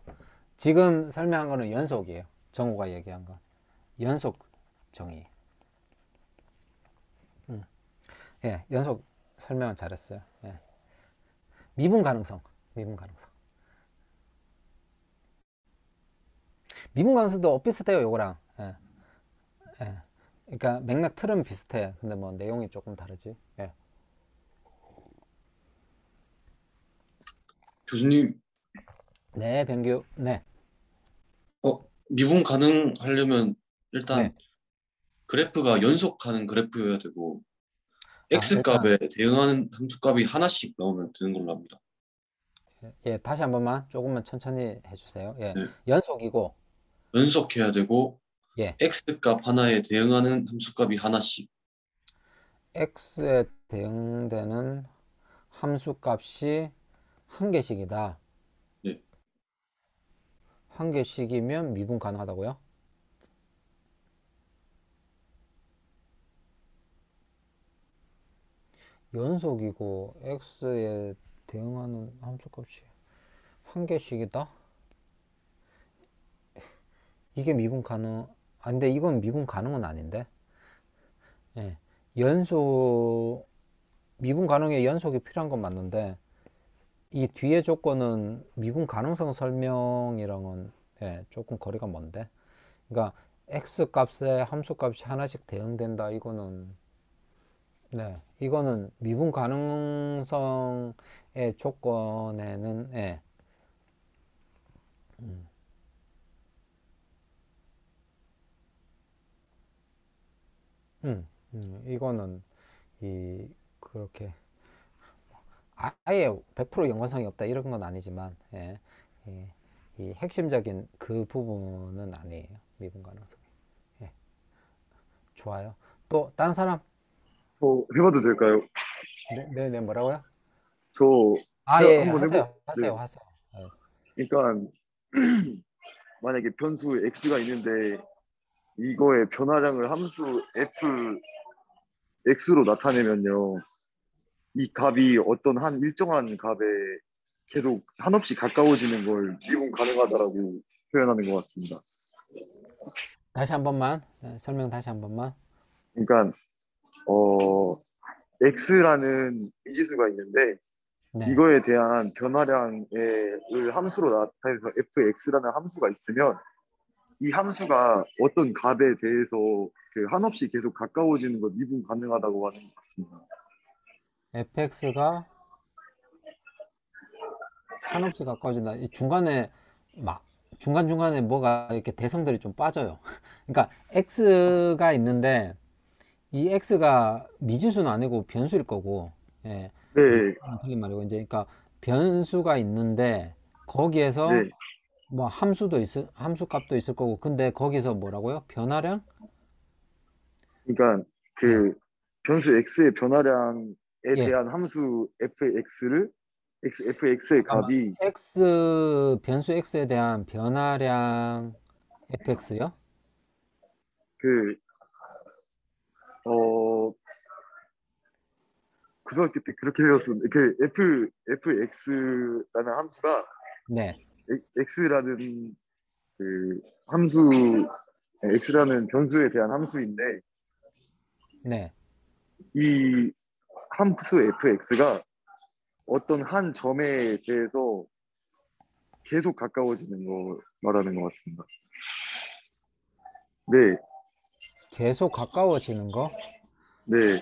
지금 설명한 거는 연속이에요. 정우가 얘기한 건. 연속 정의. 음. 예, 연속 설명은 잘했어요. 예. 미분 가능성. 미분 가능성. 미분 가능성도 비슷해요, 요거랑. 예. 예. 그러니까 맥락 틀은 비슷해. 근데 뭐 내용이 조금 다르지. 예. 교수님 네, 변규. 네. 어, 미분 가능하려면 일단 네. 그래프가 연속 가는 그래프여야 되고 아, x 값에 대응하는 함수 값이 하나씩 나오면 되는 걸로 합니다. 예, 예, 다시 한 번만 조금만 천천히 해주세요. 예, 네. 연속이고 연속해야 되고 예. x 값 하나에 대응하는 함수 값이 하나씩 x에 대응되는 함수 값이 한 개씩이다. 한 개씩이면 미분 가능하다고요? 연속이고 x에 대응하는 함수값이 한 개씩이다? 이게 미분 가능 아, 근 이건 미분 가능은 아닌데 예. 연속 미분 가능에 연속이 필요한 건 맞는데 이 뒤에 조건은 미군 가능성 설명이랑은 예, 조금 거리가 먼데 그러니까 x 값에 함수 값이 하나씩 대응된다 이거는 네 이거는 미분 가능성의 조건에는 예. 음. 음, 음 이거는 이 그렇게 아예 100% 연관성이 없다 이런 건 아니지만 예, 예, 이 핵심적인 그 부분은 아니에요. 미분 가능성이. 예. 좋아요. 또 다른 사람? 저 해봐도 될까요? 네, 네, 네 뭐라고요? 저 아, 예, 한번 하세요. 해보... 하세요, 네. 하세요. 네. 그러니까 (clears throat) 만약에 변수 x가 있는데 이거의 변화량을 함수 f x로 나타내면요. 이갑이 어떤 한 일정한 갑에 계속 한없이 가까워지는 걸 미분 가능하다라고 표현하는 것 같습니다. 다시 한 번만 네, 설명 다시 한 번만. 그러니까 어 x라는 미지수가 있는데 네. 이거에 대한 변화량을 함수로 나타내서 fx라는 함수가 있으면 이 함수가 어떤 값에 대해서 그 한없이 계속 가까워지는 것 미분 가능하다고 하는 것 같습니다. fx가 한없이 가까워진다. 이 중간에 막 중간중간에 뭐가 이렇게 대성들이 좀 빠져요. (laughs) 그러니까 x가 있는데 이 x가 미지수는 아니고 변수일 거고. 예. 네. 아, 틀린 말이고 이제 그러니까 변수가 있는데 거기에서 네. 뭐 함수도 있을 함수 값도 있을 거고 근데 거기서 뭐라고요? 변화량? 그러니까 그 네. 변수 x의 변화량 예. 대한 함수 fx를 x, fx의 값이 x 변수 x에 대한 변화량 fx요? 그 어, 고등학교 때 그렇게 배웠었는데 그 f fx라는 함수가 네. x라는 그 함수 x라는 변수에 대한 함수인데 네. 이 함수 fx가 어떤 한 점에 대해서 계속 가까워지는 거 말하는 것 같습니다. 네. 계속 가까워지는 거? 네.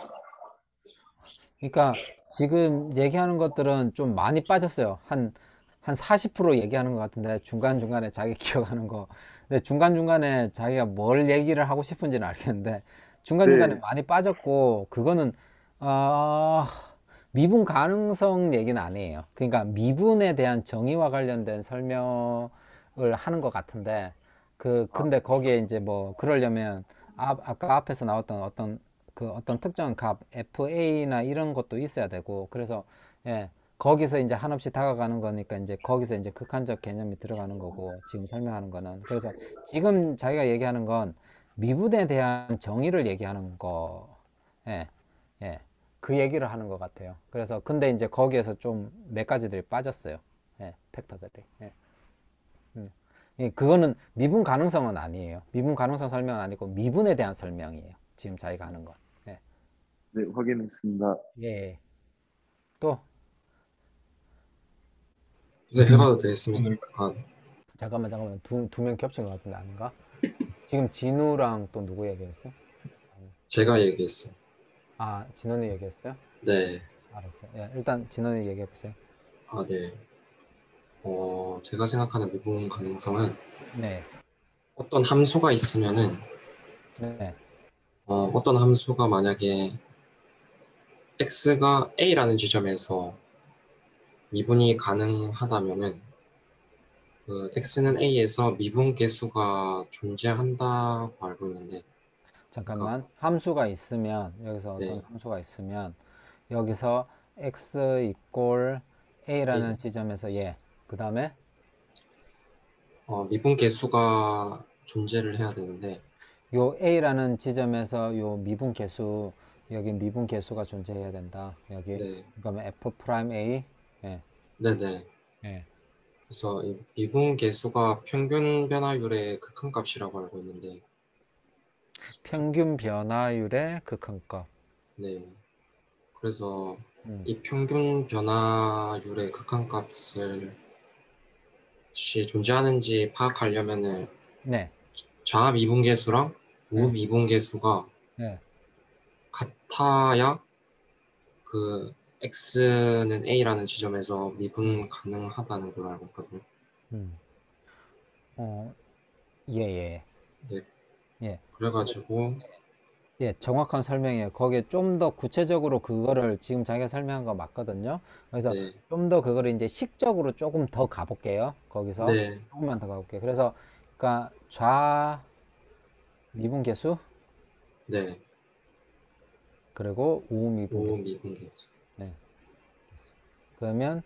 그러니까 지금 얘기하는 것들은 좀 많이 빠졌어요. 한, 한 40% 얘기하는 것 같은데 중간중간에 자기 (laughs) 기억하는 거. 근데 중간중간에 자기가 뭘 얘기를 하고 싶은지는 알겠는데 중간중간에 네. 많이 빠졌고 그거는 어, 미분 가능성 얘기는 아니에요 그러니까 미분에 대한 정의와 관련된 설명을 하는 것 같은데 그 근데 거기에 이제 뭐 그러려면 아, 아까 앞에서 나왔던 어떤 그 어떤 특정 값 FA나 이런 것도 있어야 되고 그래서 예, 거기서 이제 한없이 다가가는 거니까 이제 거기서 이제 극한적 개념이 들어가는 거고 지금 설명하는 거는 그래서 지금 자기가 얘기하는 건 미분에 대한 정의를 얘기하는 거 예, 예. 그 얘기를 하는 것 같아요. 그래서 근데 이제 거기에서 좀 몇 가지들이 빠졌어요. 예, 팩터들이. 예. 음. 예, 그거는 미분 가능성은 아니에요. 미분 가능성 설명은 아니고 미분에 대한 설명이에요. 지금 자기가 하는 건. 예. 네, 확인했습니다. 예. 예. 또 이제 네, 해봐도 되겠습니까? 아. 잠깐만 잠깐만 두 두 명 겹친 것 같은데 아닌가? 지금 진우랑 또 누구 얘기했어? 제가 얘기했어요. 아 진원이 얘기했어요? 네. 알았어요. 예, 일단 진원이 얘기해 보세요. 아, 네. 어, 제가 생각하는 미분 가능성은 네. 어떤 함수가 있으면은 네. 어, 어떤 함수가 만약에 x가 a라는 지점에서 미분이 가능하다면은 그 x는 a에서 미분 개수가 존재한다고 알고 있는데 잠깐만 그러니까. 함수가 있으면 여기서 어떤 네. 함수가 있으면 여기서 x 이꼴 a라는 네. 지점에서 예. 그 다음에 어, 미분개수가 존재를 해야 되는데 요 a라는 지점에서 요미분개수 여기 미분개수가 존재해야 된다. 여기 네. 그러면 f 프라임 a 예. 네네. 예. 그래서 이미분개수가 평균 변화율의 극한값이라고 알고 있는데 평균 변화율의 극한값. 그 네. 그래서 음. 이 평균 변화율의 극한값을 그 시 존재하는지 파악하려면은 네. 좌합 미분계수랑 우합 네. 미분계수가 네. 같아야 그 x는 a라는 지점에서 미분 가능하다는 걸 알고 있거든요. 음. 어, 예, 예. 네, 예. 그래가지고 예, 정확한 설명이에요. 거기에 좀 더 구체적으로 그거를 지금 자기가 설명한 거 맞거든요. 그래서 네. 좀더 그거를 이제 식적으로 조금 더 가볼게요. 거기서 네. 조금만 더 가볼게요. 그래서 그러니까 좌 미분 계수 네. 그리고 우 미분 우 미분 계수. 네. 그러면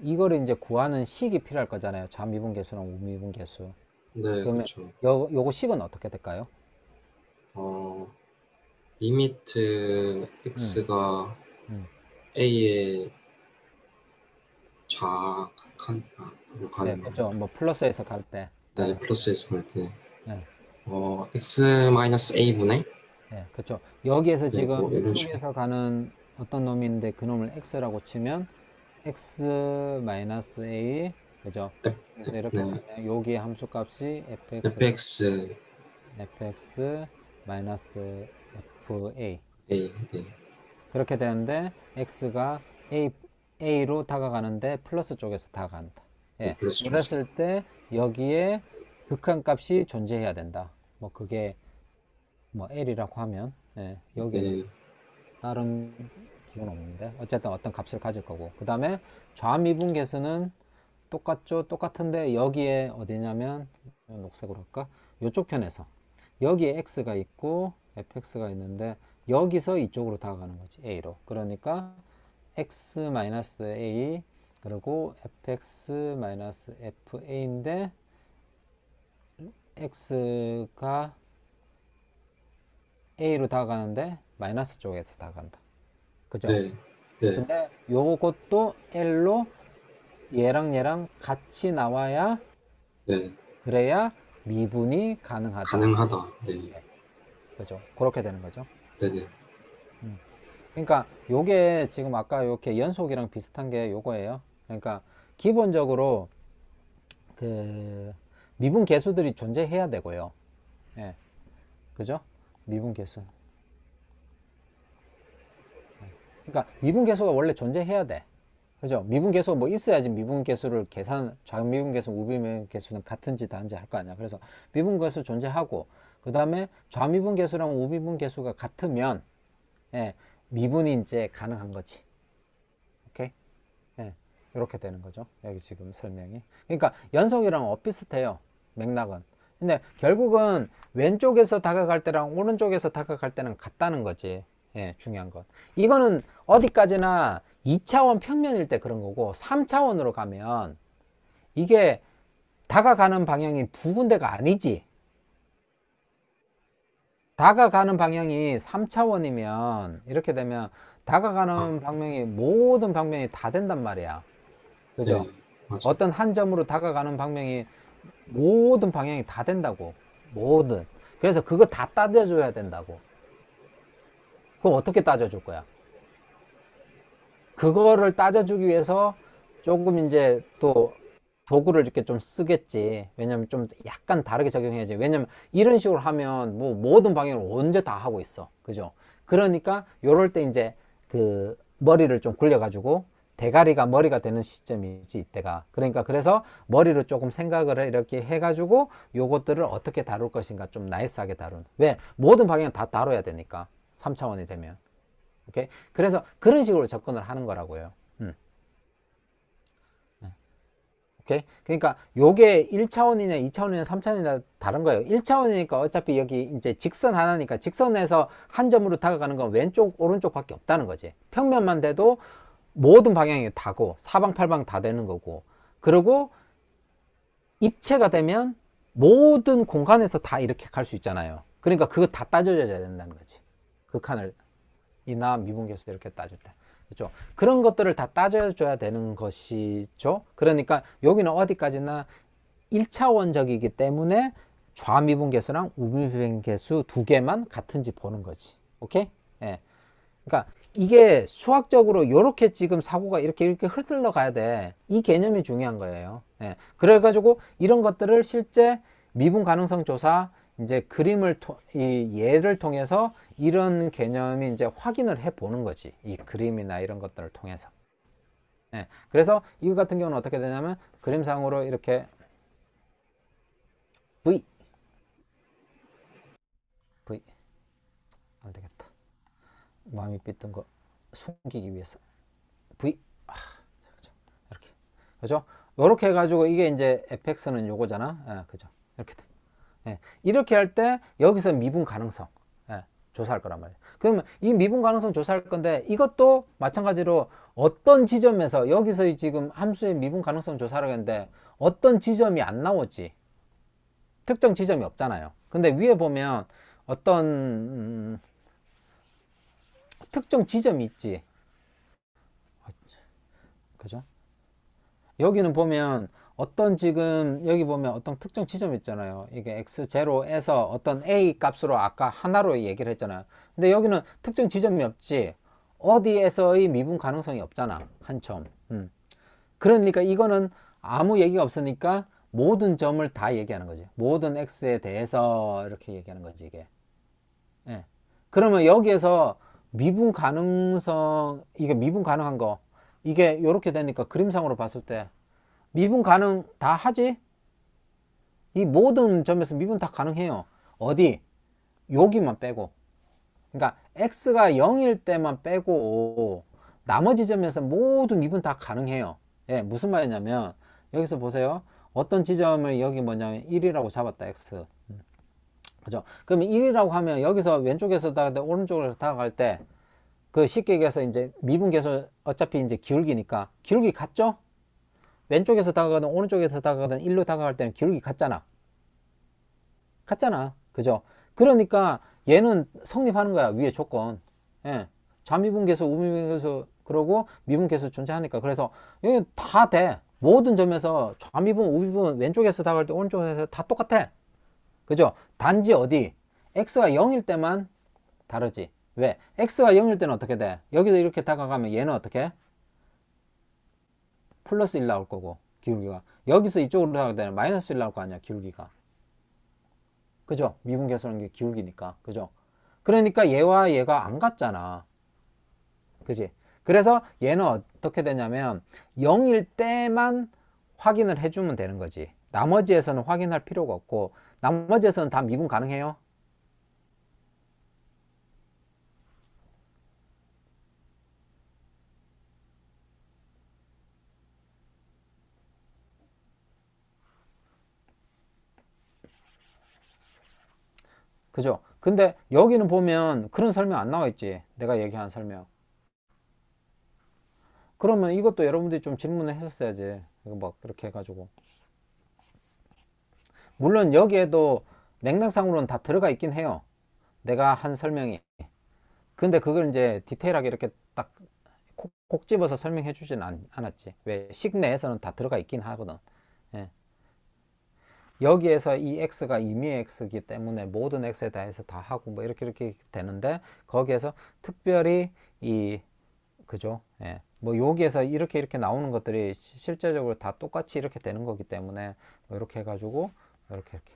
이거를 이제 구하는 식이 필요할 거잖아요. 좌 미분 계수랑 우 미분 계수. 네, 그러면 그렇죠. 요, 요거 식은 어떻게 될까요? 어, 리미트 x가 음. 음. a의 좌칸으 아, 가는 네, 거 그렇죠. 뭐 플러스에서 갈 때. 네, 플러스에서 갈 때. 네. 어, x a 분의 네, 그렇죠. 여기에서 네, 지금 뭐 이런 식으로. 가는 어떤 놈인데 그 놈을 x라고 치면 x a 그죠? 네. 그래서 이렇게 되 네. 여기 함수 값이 fx fx fx 마이너스 fa 네, 네. 그렇게 되는데 x가 a a로 다가가는데 플러스 쪽에서 다가간다. 예. 플러스 그랬을 때 여기에 극한 값이 존재해야 된다. 뭐 그게 뭐 l이라고 하면 예. 여기 네. 다른 기분 없는데 어쨌든 어떤 값을 가질 거고 그 다음에 좌미분 계수는 똑같죠? 똑같은데 여기에 어디냐면 녹색으로 할까? 이쪽 편에서 여기에 x가 있고 fx가 있는데 여기서 이쪽으로 다가가는 거지 a로 그러니까 x-a 그리고 fx-fa인데 x가 a로 다가가는데 마이너스 쪽에서 다가간다 그죠? 네. 네. 근데 요것도 l로 얘랑 얘랑 같이 나와야 네. 그래야 미분이 가능하다. 가능하다. 네. 그죠. 그렇게 되는 거죠. 네네. 음. 그러니까 요게 지금 아까 이렇게 연속이랑 비슷한 게 요거예요. 그러니까 기본적으로 그 미분 개수들이 존재해야 되고요. 예. 그죠? 미분 개수. 예. 그러니까 미분 개수가 원래 존재해야 돼. 그죠? 미분 개수뭐 있어야지 미분 개수를 계산, 좌미분 개수 우미분 개수는 같은지 다른지 할 거 아니야. 그래서 미분 개수 존재하고 그 다음에 좌미분 개수랑 우미분 개수가 같으면 예, 미분이 이제 가능한 거지. 오케이? 예, 이렇게 되는 거죠. 여기 지금 설명이. 그러니까 연속이랑 엇비슷해요. 맥락은. 근데 결국은 왼쪽에서 다가갈 때랑 오른쪽에서 다가갈 때는 같다는 거지. 예, 중요한 것. 이거는 어디까지나 2차원 평면일 때 그런 거고 3차원으로 가면 이게 다가가는 방향이 두 군데가 아니지 다가가는 방향이 3차원이면 이렇게 되면 다가가는 아. 방향이 모든 방면이 다 된단 말이야 그죠? 네, 어떤 한 점으로 다가가는 방향이 모든 방향이 다 된다고 모든 그래서 그거 다 따져줘야 된다고 그럼 어떻게 따져줄 거야? 그거를 따져주기 위해서 조금 이제 또 도구를 이렇게 좀 쓰겠지. 왜냐면 좀 약간 다르게 적용해야지. 왜냐면 이런 식으로 하면 뭐 모든 방향을 언제 다 하고 있어. 그죠? 그러니까 요럴 때 이제 그 머리를 좀 굴려가지고 대가리가 머리가 되는 시점이지 이때가 그러니까 그래서 머리로 조금 생각을 이렇게 해가지고 요것들을 어떻게 다룰 것인가 좀 나이스하게 다룬 왜 모든 방향 다 다뤄야 되니까 삼차원이 되면 오케이? 그래서 그런 식으로 접근을 하는 거라고요. 음. 네. 오케이? 그러니까 요게 1차원이냐 2차원이냐 3차원이냐 다른 거예요. 1차원이니까 어차피 여기 이제 직선 하나니까 직선에서 한 점으로 다가가는 건 왼쪽 오른쪽밖에 없다는 거지. 평면만 돼도 모든 방향이 다고 사방팔방 다 되는 거고 그리고 입체가 되면 모든 공간에서 다 이렇게 갈 수 있잖아요. 그러니까 그거 다 따져줘야 된다는 거지. 그 칸을 이나 미분 계수 이렇게 따질 때. 그렇죠? 그런 것들을 다 따져줘야 되는 것이죠. 그러니까 여기는 어디까지나 1차원적이기 때문에 좌미분 계수랑 우미분 계수 두 개만 같은지 보는 거지. 오케이? 예. 그러니까 이게 수학적으로 이렇게 지금 사고가 이렇게 이렇게 흐들러 가야 돼. 이 개념이 중요한 거예요. 예. 그래 가지고 이런 것들을 실제 미분 가능성 조사 이제 그림을 이 예를 통해서 이런 개념이 이제 확인을 해 보는 거지. 이 그림이나 이런 것들을 통해서. 네. 그래서 이거 같은 경우는 어떻게 되냐면 그림상으로 이렇게 V V 안 되겠다. 마음이 삐뚤 거 숨기기 위해서 V 아, 이렇게 그죠? 이렇게 해가지고 이게 이제 fx는 요거잖아. 아, 그죠? 이렇게 돼. 예, 이렇게 할 때 여기서 미분 가능성 예, 조사할 거란 말이에요. 그러면 이 미분 가능성 조사할 건데 이것도 마찬가지로 어떤 지점에서 여기서 지금 함수의 미분 가능성 조사를 했는데 어떤 지점이 안 나오지 특정 지점이 없잖아요. 근데 위에 보면 어떤 음, 특정 지점이 있지. 그죠? 여기는 보면 어떤 지금 여기 보면 어떤 특정 지점 있잖아요. 이게 x0에서 어떤 a 값으로 아까 하나로 얘기를 했잖아요. 근데 여기는 특정 지점이 없지. 어디에서의 미분 가능성이 없잖아. 한 점. 음. 그러니까 이거는 아무 얘기가 없으니까 모든 점을 다 얘기하는 거지. 모든 x에 대해서 이렇게 얘기하는 거지, 이게. 예. 그러면 여기에서 미분 가능성, 이게 미분 가능한 거, 이게 이렇게 되니까 그림상으로 봤을 때 미분 가능 다 하지? 이 모든 점에서 미분 다 가능해요. 어디? 여기만 빼고. 그러니까 x가 0일 때만 빼고 나머지 점에서 모두 미분 다 가능해요. 예, 무슨 말이냐면 여기서 보세요. 어떤 지점을 여기 뭐냐면 1이라고 잡았다 x. 음. 그죠? 그러 1이라고 하면 여기서 왼쪽에서 다가 오른쪽으로 다가갈 때 그 쉽게 얘기해서 이제 미분 계속 어차피 이제 기울기니까 기울기 같죠? 왼쪽에서 다가가든 오른쪽에서 다가가든 일로 다가갈 때는 기울기 같잖아 같잖아 그죠 그러니까 얘는 성립하는 거야 위에 조건 예. 좌미분계수 우미분계수 그러고 미분계수 존재하니까 그래서 여기 다돼 모든 점에서 좌미분 우미분 왼쪽에서 다가갈 때 오른쪽에서 다 똑같아 그죠 단지 어디 x가 0일 때만 다르지 왜 x가 0일 때는 어떻게 돼 여기서 이렇게 다가가면 얘는 어떻게 해? 플러스 1 나올 거고 기울기가 여기서 이쪽으로 나가게 되면 마이너스 1 나올 거 아니야 기울기가 그죠? 미분 계산하는 게 기울기니까 그죠? 그러니까 얘와 얘가 안 같잖아 그지? 그래서 얘는 어떻게 되냐면 0일 때만 확인을 해주면 되는 거지 나머지에서는 확인할 필요가 없고 나머지에서는 다 미분 가능해요 그죠? 근데 여기는 보면 그런 설명 안 나와 있지. 내가 얘기한 설명. 그러면 이것도 여러분들이 좀 질문을 했었어야지. 이거 막 그렇게 해가지고. 물론 여기에도 맥락상으로는 다 들어가 있긴 해요. 내가 한 설명이. 근데 그걸 이제 디테일하게 이렇게 딱콕 집어서 설명해 주진 않았지. 왜 식내에서는 다 들어가 있긴 하거든. 여기에서 이 x가 임의 x이기 때문에 모든 x에 대해서 다 하고 뭐 이렇게 이렇게 되는데 거기에서 특별히 이 그죠? 예. 뭐 여기에서 이렇게 이렇게 나오는 것들이 실제적으로 다 똑같이 이렇게 되는 거기 때문에 뭐 이렇게 해가지고 이렇게 이렇게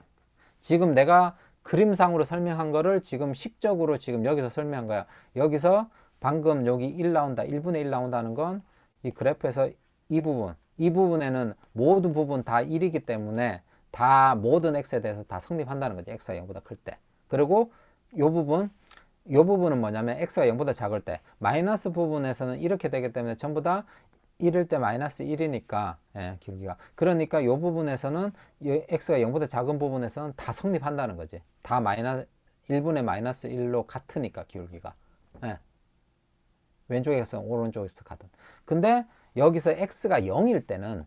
지금 내가 그림상으로 설명한 거를 지금 식적으로 지금 여기서 설명한 거야. 여기서 방금 여기 1 나온다. 1분의 1 나온다는 건 이 그래프에서 이 부분, 이 부분에는 모든 부분 다 1이기 때문에 다 모든 x에 대해서 다 성립한다는 거지 x가 0보다 클 때. 그리고 요 부분 요 부분은 뭐냐면 x가 0보다 작을 때 마이너스 부분에서는 이렇게 되기 때문에 전부 다 1일 때 마이너스 1이니까 예, 기울기가 그러니까 요 부분에서는 요 x가 0보다 작은 부분에서는 다 성립한다는 거지 다 마이너스 1분의 마이너스 1로 같으니까 기울기가 예. 왼쪽에서 오른쪽에서 같은 근데 여기서 x가 0일 때는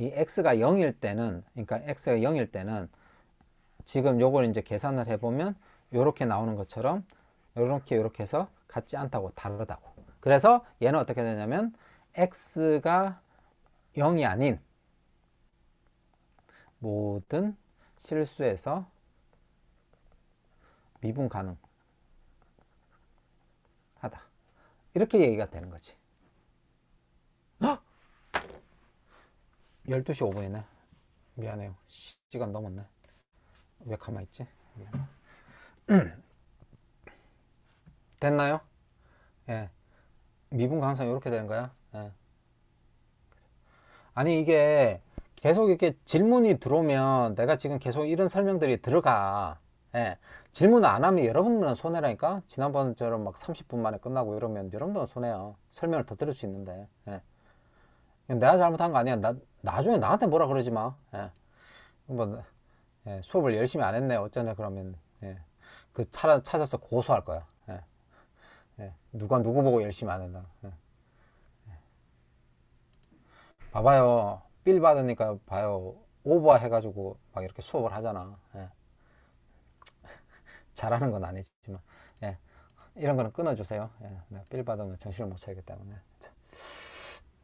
이 x가 0일 때는 그러니까 x가 0일 때는 지금 요걸 이제 계산을 해보면 요렇게 나오는 것처럼 요렇게 요렇게 해서 같지 않다고 다르다고 그래서 얘는 어떻게 되냐면 x가 0이 아닌 모든 실수에서 미분 가능하다 이렇게 얘기가 되는 거지 12시 5분이네 미안해요 시간 넘었네 왜가만 있지? (clears throat) 됐나요? 예 미분과 항상 이렇게 되는 거야 예. 아니 이게 계속 이렇게 질문이 들어오면 내가 지금 계속 이런 설명들이 들어가 예. 질문 안 하면 여러분들은 손해라니까 지난번처럼 막 30분 만에 끝나고 이러면 여러분들은 손해요 설명을 더 들을 수 있는데 예. 내가 잘못한 거 아니야. 나, 나중에 나한테 뭐라 그러지 마. 예. 뭐, 예, 수업을 열심히 안 했네. 어쩌냐, 그러면. 예. 그 찾아, 찾아서 고소할 거야. 예. 예. 누가 누구 보고 열심히 안 했나. 예. 예. 봐봐요. 빌 받으니까 봐요. 오버 해가지고 막 이렇게 수업을 하잖아. 예. (laughs) 잘하는 건 아니지만. 예. 이런 거는 끊어주세요. 예. 빌 받으면 정신을 못 차리기 때문에. 자.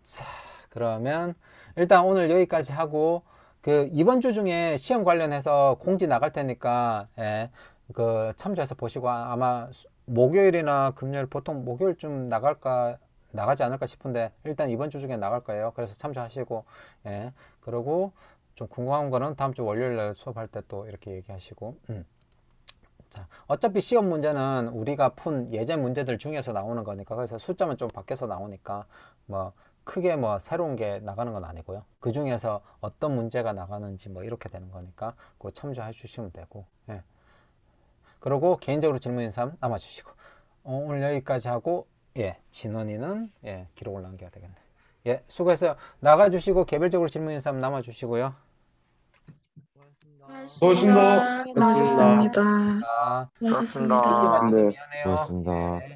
자. 그러면 일단 오늘 여기까지 하고 그 이번 주 중에 시험 관련해서 공지 나갈 테니까 예, 그 참조해서 보시고 아마 목요일이나 금요일 보통 목요일쯤 나갈까 나가지 않을까 싶은데 일단 이번 주 중에 나갈 거예요. 그래서 참조하시고 예. 그리고 좀 궁금한 거는 다음 주 월요일 날 수업할 때 또 이렇게 얘기하시고 음. 자, 어차피 시험 문제는 우리가 푼 예제 문제들 중에서 나오는 거니까 그래서 숫자만 좀 바뀌어서 나오니까 뭐 크게 뭐 새로운 게 나가는 건 아니고요. 그 중에서 어떤 문제가 나가는지 뭐 이렇게 되는 거니까 그거 참조해 주시면 되고. 예. 그리고 개인적으로 질문인 사람 남아 주시고 어, 오늘 여기까지 하고 예 진원이는 예 기록을 남겨야 되겠네. 예 수고했어요. 나가 주시고 개별적으로 질문인 사람 남아 주시고요. 수고하셨습니다. 수고하셨습니다. 수고하셨습니다. 수고하셨습니다. 수고하셨습니다. 수고하셨습니다. 네, 수고하셨습니다. 수고하셨습니다. 네, 수고하셨습니다. 네. 수고하셨습 수고하셨습니다. 수습니다